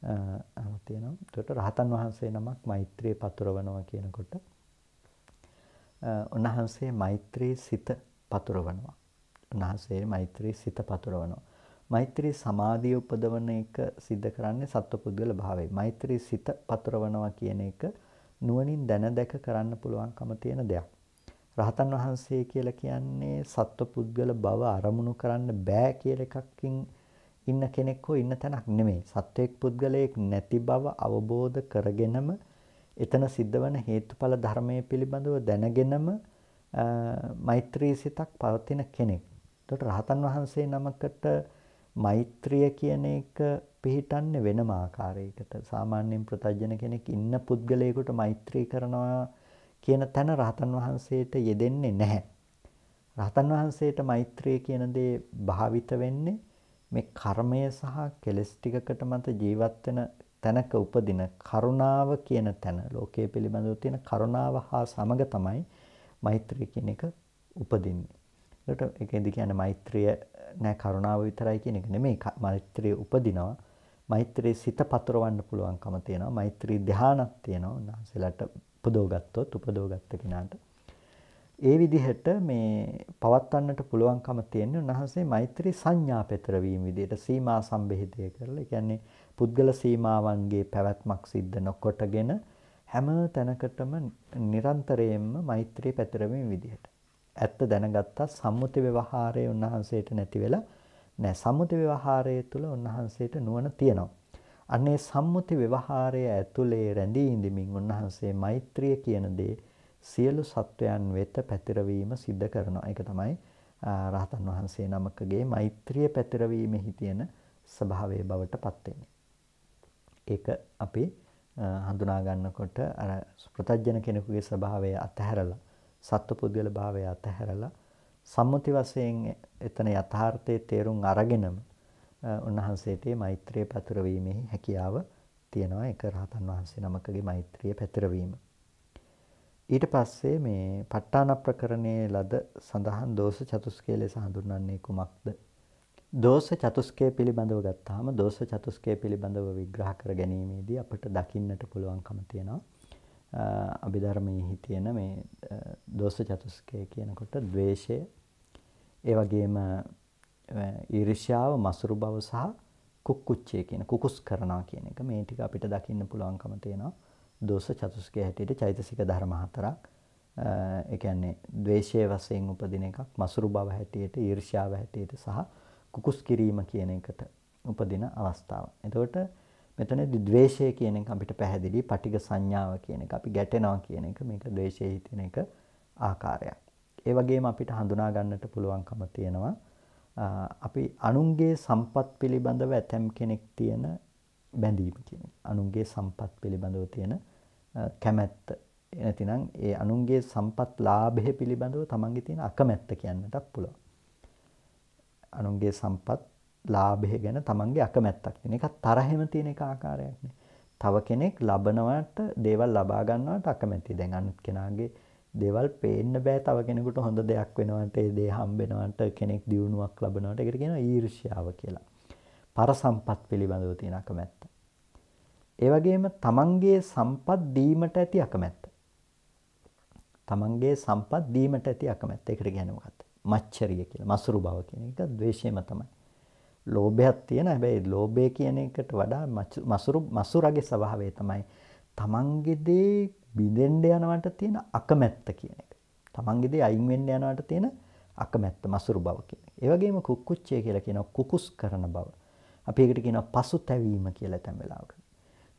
A: තියෙනවා. එතකොට රහතන් වහන්සේ නමක් මෛත්‍රිය පතුරවනවා කියනකොට උන්වහන්සේ මෛත්‍රී සිත පතුරවනවා. උන්වහන්සේ මෛත්‍රී සිත පතුරවනවා. මෛත්‍රී සමාධිය උපදවන එක සිද්ධ කරන්නේ සත්පුද්ගල භාවයයි. මෛත්‍රී සිත පතුරවනවා කියන එක නුවණින් දැන දැක කරන්න පුළුවන්කම තියෙන දෙයක්. රහතන් වහන්සේ කියලා කියන්නේ සත්ව පුද්ගල බව අරමුණු කරන්න බෑ කියලා එකකින් ඉන්න කෙනෙක් හෝ ඉන්න තැනක් නෙමෙයි. සත්වයක් පුද්ගලයෙක් නැති බව අවබෝධ කරගෙනම එතන සිද්ධවන හේතුඵල ධර්මයේ පිළිබඳව දැනගෙනම මෛත්‍රී සිතක් පවතින කෙනෙක්. එතකොට රහතන් වහන්සේ නමකට මෛත්‍රිය කියන එක පිහිටන්නේ වෙනම ආකාරයකට. සාමාන්‍යයෙන් ප්‍රතජන කෙනෙක් ඉන්න පුද්ගලයෙකුට මෛත්‍රී කරනවා කියන තැන රහතන් වහන්සේට යෙදෙන්නේ නැහැ. රහතන් වහන්සේට මෛත්‍රිය කියන දේ භාවිත වෙන්නේ මේ කර්මය සහ කෙලස් ටිකකට මත ජීවත් වෙන තැනක උපදින කරුණාව කියන තැන ලෝකයේ පිළිබඳව තියෙන කරුණාව හා සමග තමයි මෛත්‍රිය කියන එක උපදින්නේ. ඒකට ඒකෙදි කියන්නේ මෛත්‍රිය නෑ කරුණාව විතරයි කියන එක නෙමෙයි මෛත්‍රිය උපදිනවා. මෛත්‍රී සිත පතරවන්න පුළුවන්කම තියෙනවා. මෛත්‍රී ධානක් තියෙනවා. උන්වහන්සේලාට උපදවගත්තොත් උපදවගත්ත කෙනාට ඒ විදිහට මේ පවත්වන්නට පුළුවන්කම තියෙන උන්වහන්සේ මෛත්‍රී සංඥා පෙතරවීම විදිහට සීමා සම්බෙහිදය කරලා කියන්නේ පුද්ගල සීමාවන්ගේ පැවැත්මක් සිද්ධ නොකොටගෙන හැම තැනකටම නිරන්තරයෙන්ම මෛත්‍රී පැතරවීම විදිහට ඇත්ත දැනගත්තා සම්මුති ව්‍යවහාරයේ උන්වහන්සේට නැති වෙලා නෑ සම්මුති ව්‍යවහාරයේ තුල උන්වහන්සේට නුවණ තියෙනවා අන්නේ සම්මුති ව්‍යවහාරයේ ඇතුලේ රැඳී ඉඳමින් උන්වහන්සේ මෛත්‍රිය කියන දේ සියලු සත්වයන් වෙත පැතිරවීම සිද්ධ කරනවා. ඒක තමයි රහතන් වහන්සේ නමකගේ මෛත්‍රිය පැතිරවීමෙහි තියෙන ස්වභාවය බවට පත් වෙන්නේ. ඒක අපි හඳුනා ගන්නකොට අර ප්‍රත්‍යජන කෙනෙකුගේ ස්වභාවය අතහැරලා සත්පුද්ගල භාවය අතහැරලා සම්මුති වශයෙන් එතන යථාර්ථයේ තේරුම් අරගෙනම උන්වහන්සේටේ මෛත්‍රිය පැතිරවීමේ හැකියාව තියෙනවා ඒක රහතන් වහන්සේ නමකගේ මෛත්‍රිය පැතිරවීම. ඊට පස්සේ මේ ප ဋ ාණ ප්‍රකරණයේ ලද සඳහන් දෝෂ චතුස්කය ලෙස හඳුන්වන්නේ කුමක්ද? දෝෂ චතුස්කය පිළිබඳව ගත්තාම දෝෂ චතුස්කය පිළිබඳව විග්‍රහ කර ගැනීමේදී අපට දකින්නට පුළුවන්කම තියෙනවා. අභිධර්මයේ තියෙන මේ දෝෂ චතුස්කය කියනකොට ද්වේෂය ඒ වගේම ඊර්ෂ්‍යාව, මසුරු බව සහ කුක්කුච්චය කියන කුකුස් කරනවා කියන එක මේ ටික අපිට දකින්න පුළුවන්කම තියෙනවා. දෝෂ චතුස්කයේ හැටියට චෛතසික ධර්ම හතරක් ඒ කියන්නේ ද්වේෂයේ වශයෙන් උපදින එකක් මසුරු බව හැටියට ඊර්ෂ්‍යාව හැටියට සහ කුකුස් කිරීම කියන එකට උපදින අවස්ථාව. එතකොට මෙතනදී ද්වේෂය කියන එක අපිට පැහැදිලි පටිග සංඥාව කියන එක අපි ගැටෙනවා කියන එක මේක ද්වේෂයේ හිතෙන එක ආකාරයක්. ඒ වගේම අපිට හඳුනා ගන්නට පුළුවන්කම තියෙනවා අපි අනුන්ගේ සම්පත් පිළිබඳව ඇතම් කෙනෙක් තියෙන බැඳීම කියන අනුන්ගේ සම්පත් පිළිබඳව තියෙන කැමැත්ත එනතිනම් ඒ අනුන්ගේ සම්පත් ලාභය පිළිබඳව තමන්ගේ තියෙන අකමැත්ත කියන්නටත් පුළුවන්. අනුන්ගේ සම්පත් ලාභය ගැන තමන්ගේ අකමැත්තක් තියෙන එක තරහෙම තියෙන එක ආකාරයක්නේ. තව කෙනෙක් ලබනවට දේවල් ලබා ගන්නවට අකමැති. දැන් අනිත් කෙනාගේ දේවල් පේන්න බෑ තව කෙනෙකුට හොඳ දෙයක් වෙනවට ඒ දේ හම්බෙනවට කෙනෙක් දියුණුවක් ලබනවට ඒකට කියනවා ඊර්ෂ්‍යාව කියලා. පරසම්පත් පිළිබඳව තියෙන අකමැත්ත. ඒවගේම තමන්ගේ සම්පත් දීමට ඇති අකමැත්ත. තමන්ගේ සම්පත් දීමට ඇති අකමැත්ත එකට ගැනවගත් මච්චරිය කියල මසුරු බව කියන එක දවේශයම තමයි. ලෝභයක් තියෙන හැබැයි ලෝභය කියන එකට වඩා මසුරු මසුරගේ ස්වභාවය තමයි තමන්ගේ දේ බිඳෙන්න යනවට තියෙන අකමැත්ත කියන එක. තමන්ගේ දේ අයින් වෙන්න යනවට තියෙන අකමැත්ත මසුරු බව කියන එක. ඒ වගේම කුක්කුච්චය කියලා කියන කුකුස් කරන බව. අපි ඒකට කියනවා පසුතැවීම කියලා තැන් වෙලාවකට.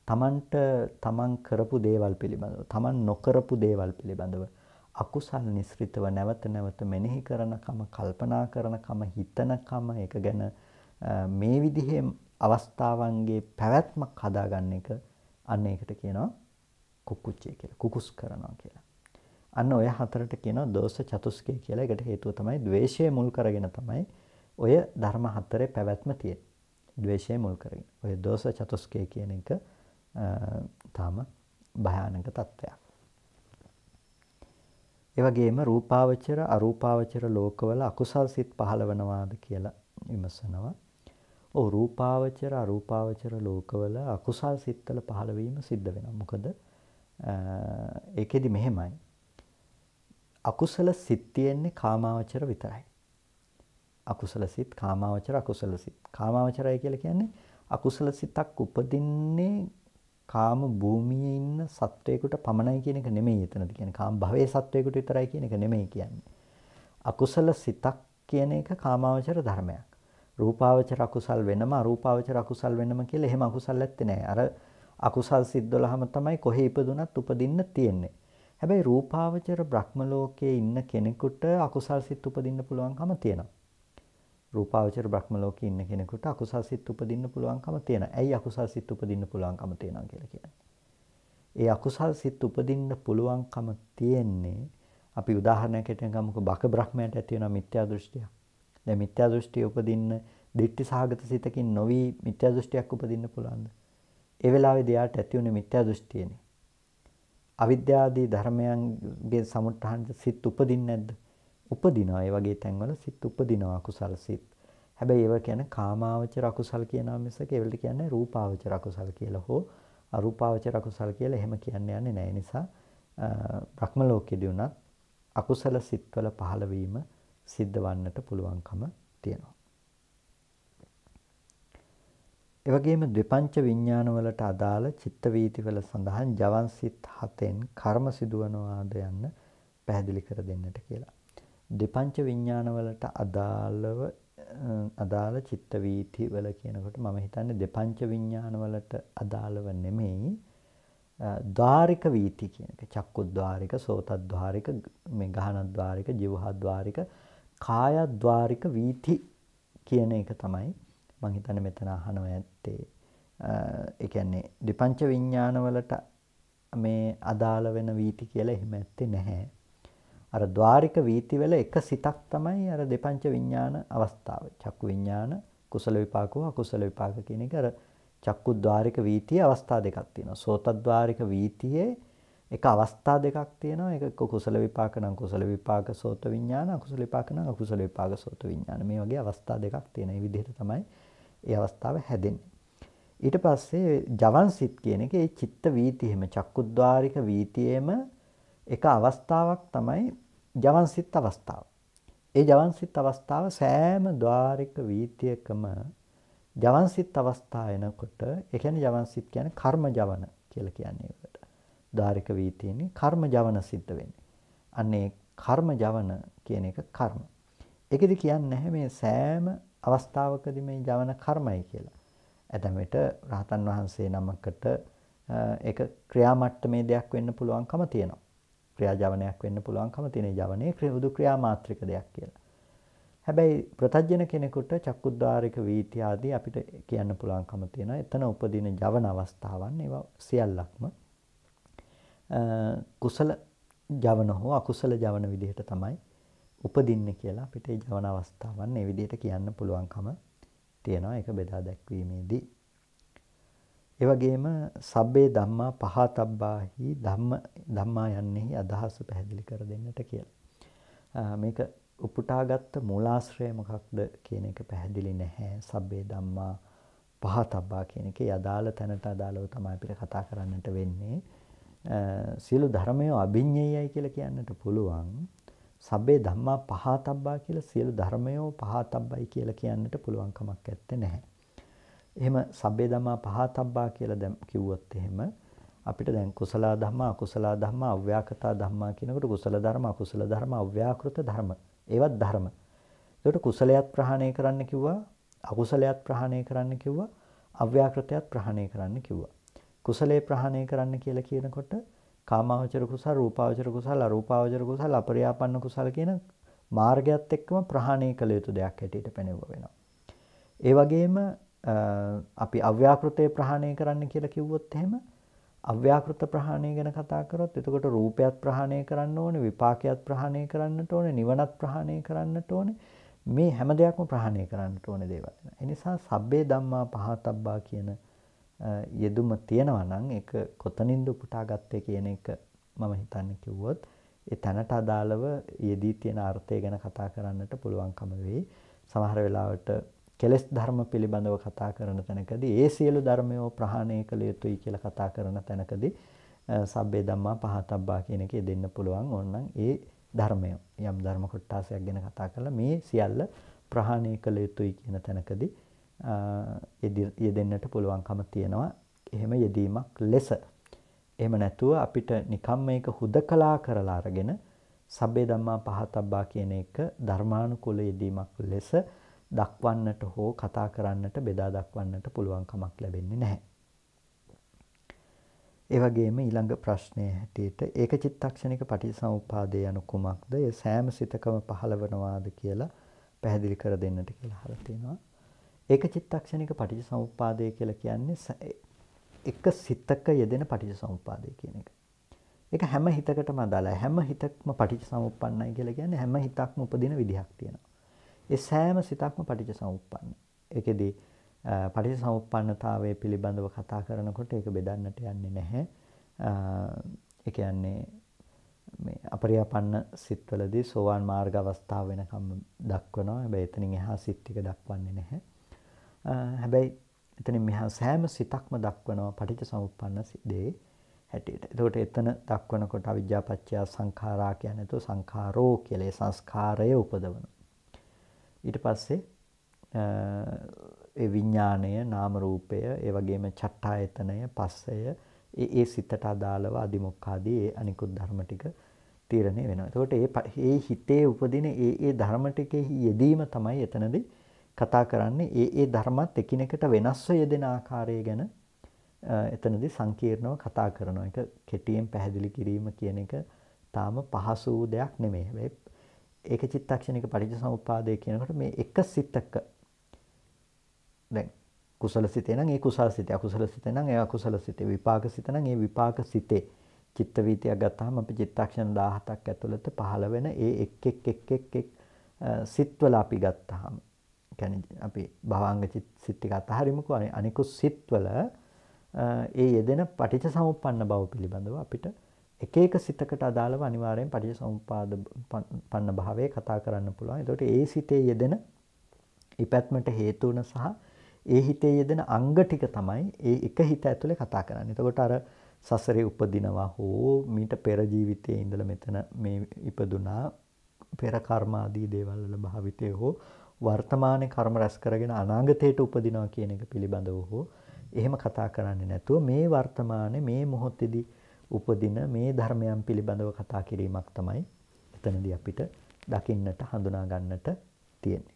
A: තමන්ට තමන් කරපු දේවල් පිළිබඳව තමන් නොකරපු දේවල් පිළිබඳව අකුසල් නිස්ෘතව නැවත නැවත මෙනෙහි කරනකම කල්පනා කරනකම හිතනකම ඒක ගැන මේ විදිහේ අවස්ථාවන්ගේ පැවැත්මක් හදාගන්න එක අන්න ඒකට කියනවා කුකුච්චය කියලා කුකුස් කරනවා කියලා. අන්න ඔය හතරට කියනවා දෝෂ චතුස්කය කියලා. ඒකට හේතුව තමයි द्वේෂය මුල් කරගෙන තමයි ඔය ධර්ම හතරේ පැවැත්ම තියෙන්නේ. द्वේෂය මුල් කරගෙන. ඔය දෝෂ චතුස්කය කියන එක තාම භයානක තත්ත්වයක්. ඒ වගේම රූපාවචර අරූපාවචර ලෝකවල අකුසල් සිත් පහළ වෙනවාද කියලා විමසනවා. ඔව් රූපාවචර අරූපාවචර ලෝකවල අකුසල් සිත්වල පහළ වීම සිද්ධ වෙනවා. මොකද ඒකෙදි මෙහෙමයි. අකුසල සිත් තියෙන්නේ කාමාවචර විතරයි. අකුසල සිත් කාමාවචර අකුසල සිත්. කාමාවචරය කියලා කියන්නේ අකුසල සිතක් උපදින්නේ කාම භූමියේ ඉන්න සත්වයකට පමණයි කියන එක නෙමෙයි එතනදී කියන්නේ. කාම භවයේ සත්වයකට විතරයි කියන එක නෙමෙයි කියන්නේ. අකුසල සිතක් කියන එක කාමාවචර ධර්මයක්. රූපාවචර අකුසල් වෙනම අරූපාවචර අකුසල් වෙනම කියලා එහෙම අකුසල් නැත්තේ නෑ. අර අකුසල් සිත් 12ම තමයි කොහේ ඉපදුනත් උපදින්න තියෙන්නේ. හැබැයි රූපාවචර බ්‍රහ්ම ලෝකයේ ඉන්න කෙනෙකුට අකුසල් සිත් උපදින්න පුළුවන්කම තියෙනවා. රූපාවචර බ්‍රහ්ම ලෝකේ ඉන්න කෙනෙකුට අකුසල් සිත් උපදින්න පුළුවන්කම තියෙනවා. ඇයි අකුසල් සිත් උපදින්න පුළුවන්කම තියෙනවා කියලා කියන්නේ? ඒ අකුසල් සිත් උපදින්න පුළුවන්කම තියෙන්නේ අපි උදාහරණයකට ගමුකෝ බක බ්‍රහ්මයට ඇති වෙන මිත්‍යා දෘෂ්ටිය. දැන් මිත්‍යා දෘෂ්ටිය උපදින්න දිට්ඨි සහගත සිතකින් නොවි මිත්‍යා දෘෂ්ටියක් උපදින්න පුළුවන්ද? ඒ වෙලාවේ දෙයාට ඇති වුණේ මිත්‍යා දෘෂ්ටියනේ. අවිද්‍යාදී ධර්මයන්ගේ සමුත්හාන සිත් උපදින්නේ නැද්ද? උපදිනවා. ඒ වගේ තැන්වල සිත් උපදිනවා අකුසල් සිත්. හැබැයි ඒව කියන්නේ කාමාවචර අකුසල් කියනවා මිසක ඒවලට කියන්නේ රූපාවචර අකුසල් කියලා හෝ අරූපාවචර අකුසල් කියලා එහෙම කියන්න යන්නේ නැහැ. නිසා භක්ම ලෝකෙදී උනත් අකුසල සිත්වල පහළවීම සිද්ධ වන්නට පුළුවන්කම තියෙනවා. එවැගේම ද්විපංච විඥානවලට අදාළ චිත්ත වීතිවල සඳහන් ජවන් සිත් හතෙන් කර්ම සිදුවනවාද යන්න පැහැදිලි කර දෙන්නට කියලා. දෙපංච විඥානවලට අදාළව අදාළ චිත්ත වීති වල කියනකොට මම හිතන්නේ දෙපංච විඥානවලට අදාළව නෙමෙයි ද්වාරික වීති කියන එක. චක්කු ద్వාරික, සෝත ద్వාරික, මේ ගහන ద్వාරික, જીවහ ద్వාරික, කාය ద్వාරික වීති කියන එක තමයි මම හිතන්නේ මෙතන අහනවා ඇත්තේ. ඒ කියන්නේ දෙපංච විඥානවලට මේ අදාළ වෙන වීති කියලා එහෙම ඇත්තේ නැහැ. අර ద్వාරික වීතිවල එක සිතක් තමයි අර දෙපංච විඥාන අවස්ථාව. චක්කු විඥාන කුසල විපාකෝ අකුසල විපාක කියන එක අර චක්කු ద్వාරික වීතියේ අවස්ථා දෙකක් තියෙනවා. සෝත ద్వාරික වීතියේ එක අවස්ථා දෙකක් තියෙනවා. ඒක කුසල විපාක නම් කුසල විපාක සෝත විඥාන අකුසල විපාක නම් අකුසල විපාක සෝත විඥාන. මේ වගේ අවස්ථා දෙකක් තියෙන. මේ විදිහට තමයි ඒ අවස්ථාව හැදෙන්නේ. ඊට පස්සේ ජවන් සිත් කියන එක ඒ චිත්ත වීතියෙම චක්කුද්්වාරික වීතියෙම එක අවස්ථාවක් තමයි ජවන්සිත් අවස්ථාව. ඒ ජවන්සිත් අවස්ථාව සෑම ద్వාරික වීතියකම ජවන්සිත් අවස්ථාව එනකොට ඒ කියන්නේ ජවන්සිත් කියන්නේ කර්ම ජවන කියලා කියන්නේ ඒකට. ద్వාරික වීතියනේ කර්ම ජවන සිද්ධ වෙන්නේ. අන්නේ කර්ම ජවන කියන එක කර්ම. ඒකෙදි කියන්නේ නැහැ මේ සෑම අවස්ථාවකදී මේ ජවන කර්මයි කියලා. ඇතැම් විට රහතන් වහන්සේ නමකට ඒක ක්‍රියාමට්ටමේ දෙයක් වෙන්න පුළුවන්කම තියෙනවා. ක්‍රියාජවනයක් වෙන්න පුළුවන්කම තියෙන ජවනයේ ක්‍රියුදු ක්‍රියාමාත්‍රික දෙයක් කියලා. හැබැයි ප්‍රතජන කෙනෙකුට චක්කුද්වාරික වීති ආදී අපිට කියන්න පුළුවන්කම තියෙනවා. එතන උපදින ජවන අවස්ථාවන් ඒවා සියල්ලක්ම කුසල ජවන හෝ අකුසල ජවන විදිහට තමයි උපදින්නේ කියලා අපිට ඒ ජවන අවස්ථාවන් මේ විදිහට කියන්න පුළුවන්කම තියෙනවා. ඒක බෙදා දැක්වීමේදී ඒ වගේම සබ්බේ ධම්මා පහතබ්බාහි ධම්ම ධම්මා යන්නේහි අදහස පැහැදිලි කර දෙන්නට කියලා. මේක උපුටාගත්ත මූලාශ්‍රය මොකක්ද කියන එක පැහැදිලි නැහැ. සබ්බේ ධම්මා පහතබ්බා කියන එකේ අදාළ තැනට අදාළව තමයි අපිට කතා කරන්නට වෙන්නේ. සියලු ධර්මය අභිඤ්ඤයයි කියලා කියන්නට පුළුවන්. සබ්බේ ධම්මා පහතබ්බා කියලා සියලු ධර්මයෝ පහතබ්බයි කියලා කියන්නට පුළුවන් කමක් නැත්තේ. එහෙම සබ්බේ ධම්මා පහතබ්බා කියලා දැන් කිව්වොත් එහෙම අපිට දැන් කුසල ධර්ම අකුසල ධර්ම අව්‍යාකත ධර්ම කියනකොට කුසල ධර්ම අකුසල ධර්ම අව්‍යාකෘත ධර්ම ඒවත් ධර්ම. ඒකට කුසලයක් ප්‍රහාණය කරන්න කිව්වා අකුසලයක් ප්‍රහාණය කරන්න කිව්වා අව්‍යාකෘතයක් ප්‍රහාණය කරන්න කිව්වා. කුසලයේ ප්‍රහාණය කරන්න කියලා කියනකොට කාමාවචර කුසල, රූපාවචර කුසල, අරූපාවචර කුසල, අපරියාපන්න කුසල කියන මාර්ගයත් එක්කම ප්‍රහාණය කළ යුතු දෙයක් හැටියට පෙනෙව වෙනවා. ඒ වගේම අපි අව්‍යාකෘතේ ප්‍රහාණය කරන්න කියලා කිව්වොත් එහෙම අව්‍යාකෘත ප්‍රහාණය ගැන කතා කරොත් එතකොට රූපයත් ප්‍රහාණය කරන්න ඕනේ විපාකයත් ප්‍රහාණය කරන්නට ඕනේ නිවනත් ප්‍රහාණය කරන්නට ඕනේ මේ හැම දෙයක්ම ප්‍රහාණය කරන්නට ඕනේ දේවල්. ඒ නිසා සබ්බේ ධම්මා පහතබ්බා කියන යෙදුම තියෙනවා නම් ඒක කොතනින්ද උපුටා ගත්තේ කියන එක මම හිතන්නේ කිව්වොත් ඒ තැනට අදාළව යෙදී තියෙන අර්ථය ගැන කතා කරන්නට පුළුවන්කම වෙයි. සමහර වෙලාවට කෙලෙස් ධර්ම පිළිබඳව කතා කරන තැනකදී ඒ සියලු ධර්මයෝ ප්‍රහාණය කළ යුතුයි කියලා කතා කරන තැනකදී සබ්බේ ධම්මා පහතබ්බා කියන එකේ දෙන්න පුළුවන් ඕනනම් ඒ ධර්මය යම් ධර්ම කොටාසයක් ගැන කතා කරලා මේ සියල්ල ප්‍රහාණය කළ යුතුයි කියන තැනකදී යෙදෙන්නට පුළුවන්කම තියෙනවා එහෙම යෙදීමක් ලෙස එහෙම නැතුව අපිට නිකම්ම ඒක හුදකලා කරලා අරගෙන සබ්බේ ධම්මා පහතබ්බා කියන එක ධර්මානුකූල යෙදීමක් ලෙස දක්වන්නට හෝ කතා කරන්නට බෙදා දක්වන්නට පුළුවන්කමක් ලැබෙන්නේ නැහැ. ඒ වගේම ඊළඟ ප්‍රශ්නයේ හැටියට ඒක චිත්තක්ෂණික පටිසමුපාදය යනු කුමක්ද? ඒ සෑම සිතකම පහළවනවාද කියලා පැහැදිලි කර දෙන්නට කියලා අහලා තියෙනවා. ඒක චිත්තක්ෂණික පටිච්චසමුප්පාදය කියලා කියන්නේ එක සිතක යෙදෙන පටිච්චසමුප්පාදය කියන එක. ඒක හැම හිතකටම අදාළයි. හැම හිතක්ම පටිච්චසමුප්පන්නයි කියලා කියන්නේ හැම හිතක්ම උපදින විදිහක් තියෙනවා. ඒ සෑම සිතක්ම පටිච්ච සමුප්පන්න. ඒකෙදි පටිච්ච සමුප්පන්නතාවය පිළිබඳව කතා කරනකොට ඒක බෙදන්නට යන්නේ නැහැ. ඒ කියන්නේ මේ අපරියාපන්න සිත්වලදී සෝවාන් මාර්ග අවස්ථාව වෙනකම් දක්වනවා. හැබැයි එතනින් එහා සිත් ටික දක්වන්නේ නැහැ. හැබැයි එතනින් මෙහා සෑම සිතක්ම දක්වනවා පටිච්ච සමුප්පන්න දේ හැටියට. එතකොට එතන දක්වනකොට අවිජ්ජාපච්චය සංඛාරා කියන්නේ තු සංඛාරෝ කියලා සංස්කාරය උපදවනවා. ඊට පස්සේ ඒ විඥාණය නාම රූපය ඒ වගේම චට්ඨායතනය පස්සය ඒ ඒ සිතට අදාළව අදිමොක්ඛාදී ඒ අනිකුත් ධර්ම ටික තීරණය වෙනවා. එතකොට ඒ ඒ හිතේ උපදින ඒ ඒ ධර්ම ටිකෙහි යෙදීම තමයි එතනදී කතා කරන්නේ. ඒ ඒ ධර්මත් එකිනෙකට වෙනස්ව යෙදෙන ආකාරය ගැන එතනදී සංකීර්ණව කතා කරනවා. ඒක කෙටියෙන් පැහැදිලි කිරීම කියන එක තාම පහසු දෙයක් නෙමෙයි. හැබැයි ඒක චිත්තක්ෂණික පටිච්චසමුප්පාදය කියනකොට මේ එක සිතක දැන් කුසල සිතේ නම් ඒ කුසල සිතේ අකුසල සිතේ නම් ඒ අකුසල සිතේ විපාක සිත නම් ඒ විපාක සිතේ චිත්ත වීතියක් ගත්තාම අපි චිත්තක්ෂණ 17ක් ඇතුළත පහළ වෙන ඒ එක් එක් එක් එක් එක් සිත්වල අපි ගත්තාම කියන්නේ අපි භවංග සිත් ටික අතහරිමුකෝ අනිකුත් සිත්වල ඒ යෙදෙන පටිච්චසමුප්පන්න බව පිළිබඳව අපිට එක එක සිතකට අදාළව අනිවාර්යෙන් පටිච්ච සමුපාද පන්න භාවය කතා කරන්න පුළුවන්. එතකොට ඒ සිතේ යෙදෙන ඉපැත්මට හේතු වන සහ ඒ හිතේ යෙදෙන අංග ටික තමයි ඒ එක හිත ඇතුලේ කතා කරන්නේ. එතකොට අර සසරේ උපදිනවා හෝ මීට පෙර ජීවිතයේ ඉඳලා මෙතන මේ ඉපදුනා පෙර කර්ම ආදී දේවල් වල භාවිතය හෝ වර්තමාන කර්ම රැස් කරගෙන අනාගතයට උපදිනවා කියන එක පිළිබඳව හෝ එහෙම කතා කරන්නේ නැතුව මේ වර්තමානයේ මේ මොහොතේදී උපදින මේ ධර්මයන් පිළිබඳව කතා කිරීමක් තමයි එතනදී අපිට දකින්නට හඳුනා ගන්නට තියෙන්නේ.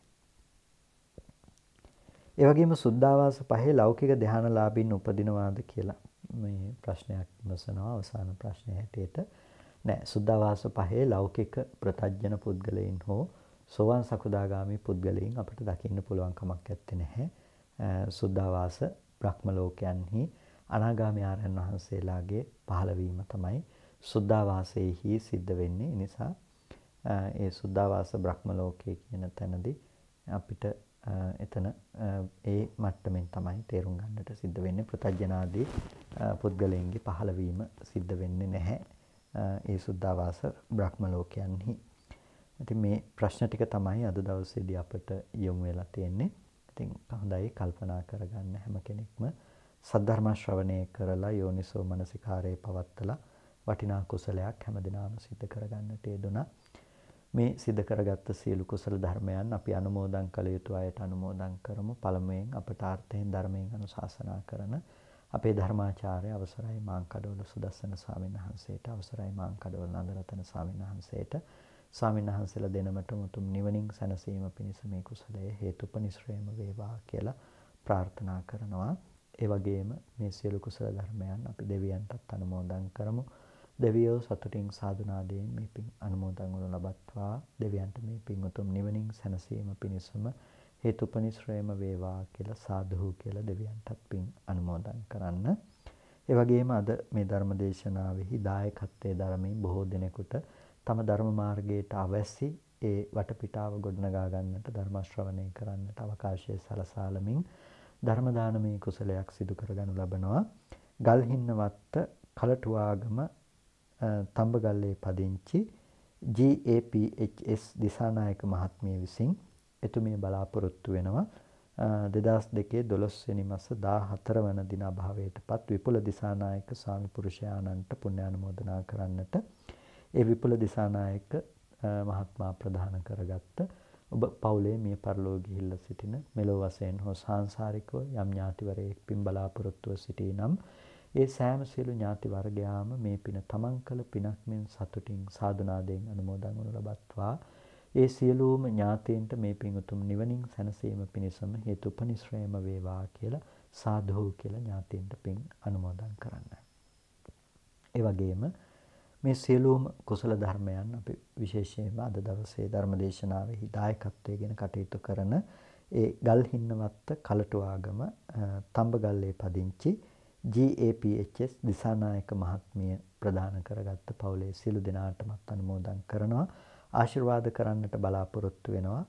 A: ඒ වගේම සුද්ධාවාස පහේ ලෞකික ධානලාභින් උපදිනවාද කියලා මේ ප්‍රශ්නයක් විමසනවා අවසාන ප්‍රශ්නය හැටියට. නෑ සුද්ධවාස පහේ ලෞකික ප්‍රතජන පුද්ගලයින් හෝ සෝවන් සකුදාගාමි පුද්ගලයින් අපට දකින්න පුළුවන් කමක් ඇත්තේ නැහැ. සුද්ධවාස බ්‍රහ්ම ලෝකයන්හි අනාගාමී ආරයන් වහන්සේලාගේ පහළවීම තමයි සුද්ධාවාසයේහි සිද්ධ වෙන්නේ. ඒ නිසා ඒ සුද්ධාවාස බ්‍රහ්ම ලෝකයේ කියන තැනදී අපිට එතන ඒ මට්ටමින් තමයි තේරුම් ගන්නට සිද්ධ වෙන්නේ ප්‍රත්‍යඥාදී පුද්ගලයන්ගේ පහළවීම සිද්ධ වෙන්නේ නැහැ. ඒ සුද්ධාවාස බ්‍රහ්ම ලෝකයන්හි. ඉතින් මේ ප්‍රශ්න ටික තමයි අද දවසේදී අපට යොමු වෙලා තියෙන්නේ. ඉතින් හොඳයි කල්පනා කරගන්න හැම කෙනෙක්ම සද්ධර්ම ශ්‍රවණය කරලා යෝනිසෝ මනසිකාරයේ පවත්තලා වටිනා කුසලයක් හැමදිනම සිද්ධ කරගන්නට යෙදුණා. මේ සිද්ධ කරගත්ත සියලු කුසල ධර්මයන් අපි අනුමෝදන් කළ යුතු අයට අනුමෝදන් කරමු. පළමුවෙන් අපට ආර්ථයෙන් ධර්මයෙන් අනුශාසනා කරන අපේ ධර්මාචාර්ය අවසරයි මාංකඩවල සුදස්සන ස්වාමීන් වහන්සේට අවසරයි මාංකඩවල නන්දරතන ස්වාමීන් වහන්සේට ස්වාමීන් වහන්සේලා දෙනමට මුතුම් නිවනින් සැනසීම පිණිස මේ කුසලය හේතුපනිශ්‍රේම වේවා කියලා ප්‍රාර්ථනා කරනවා. ඒ වගේම මේ සියලු කුසල ධර්මයන් අපි දෙවියන්ටත් අනුමෝදන් කරමු. දෙවියෝ සතුටින් සාදුනාදයෙන් මේ පින් අනුමෝදන් වනු ලබත්වා දෙවියන්ට මේ පින් උතුම් නිවනින් සැනසීම පිණිසම හේතුපනිශ්‍රයම වේවා කියලා සාදුහු කියලා දෙවියන්ටත් පින් අනුමෝදන් කරන්න. ඒ වගේම අද මේ ධර්ම දේශනාවෙහි දායකත්වයේ ධර්මයෙන් බොහෝ දිනෙකට තම ධර්ම මාර්ගයට අවැසි ඒ වටපිටාව ගොඩනගා ගන්නට ධර්ම ශ්‍රවණය කරන්නට අවකාශය සලසාලමින් ධර්ම දානමය කුසලයක් සිදු කරගනු ලබනවා. ගල්හින්නවත්ත කලටුවාගම තඹගල්ලේ පදිංචි GAPHS දිසානායක මහත්මිය විසින් එතුමිය බලාපොරොත්තු වෙනවා 2002 12 වෙනි මාස 14 වන දින අභාවයටපත් විපුල දිසානායක ස්වාමි පුරුෂයාණන්ට පුණ්‍යානුමෝදනා කරන්නට ඒ විපුල දිසානායක මහත්මයා ප්‍රදාන කරගත්තා ඔබ පවුලේ මිය පරලෝ ගිහිල්ලා සිටින මෙලොව වශයෙන් හෝ සාංශාරිකව යම් ඥාතිවරයෙක් පින් බලාපොරොත්තුව සිටී නම් ඒ සෑම සියලු ඥාති වර්ගයාම මේ පින තමන් කළ පිනක් මෙන් සතුටින් සාදුනාදයෙන් අනුමෝදන් වනු ලබත්වා ඒ සියලුම ඥාතීන්ට මේ පින් උතුම් නිවනින් සැනසීම පිණිසම හේතුපනිශ්‍රේම වේවා කියලා සාධෝ කියලා ඥාතීන්ට පින් අනුමෝදන් කරන්න. ඒ වගේම මේ සියලුම කුසල ධර්මයන් අපි විශේෂයෙන්ම අද දවසේ ධර්මදේශනාවේ දායකත්වයේ ගැන කටයුතු කරන ඒ ගල්හින්නවත්ත කලටු ආගම තඹගල්ලේ පදිංචි GAPHS දිසානායක මහත්මිය ප්‍රදාන කරගත්ත පවුලේ සියලු දෙනාටමත් අනුමෝදන් කරනවා ආශිර්වාද කරන්නට බලාපොරොත්තු වෙනවා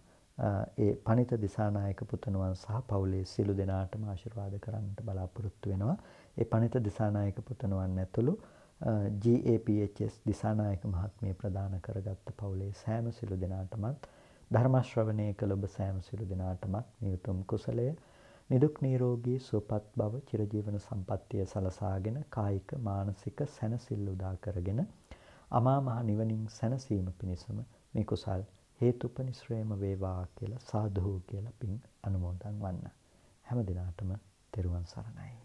A: ඒ පණිත දිසානායක පුතණුවන් සහ පවුලේ සියලු දෙනාටම ආශිර්වාද කරන්නට බලාපොරොත්තු වෙනවා. ඒ පණිත දිසානායක පුතණුවන් ඇතුළු GAPHS දිසානායක මහත්මිය ප්‍රදාන කරගත්ත පවුලේ සෑම සිළු දෙනාටමත් ධර්ම ශ්‍රවණය කළ ඔබ සෑම සිළු දෙනාටමත් මේ උතුම් කුසලය නිදුක් නිරෝගී සුවපත් බව චිරජීවන සම්පත්තිය සලසාගෙන කායික මානසික සැනසෙල්ල උදා කරගෙන අමා මහ නිවනින් සැනසීම පිණිසම මේ කුසල් හේතුපනිශ්‍රේම වේවා කියලා සාදු කියලා පින් අනුමෝදන් වන්න. හැම දිනාටම තෙරුවන් සරණයි.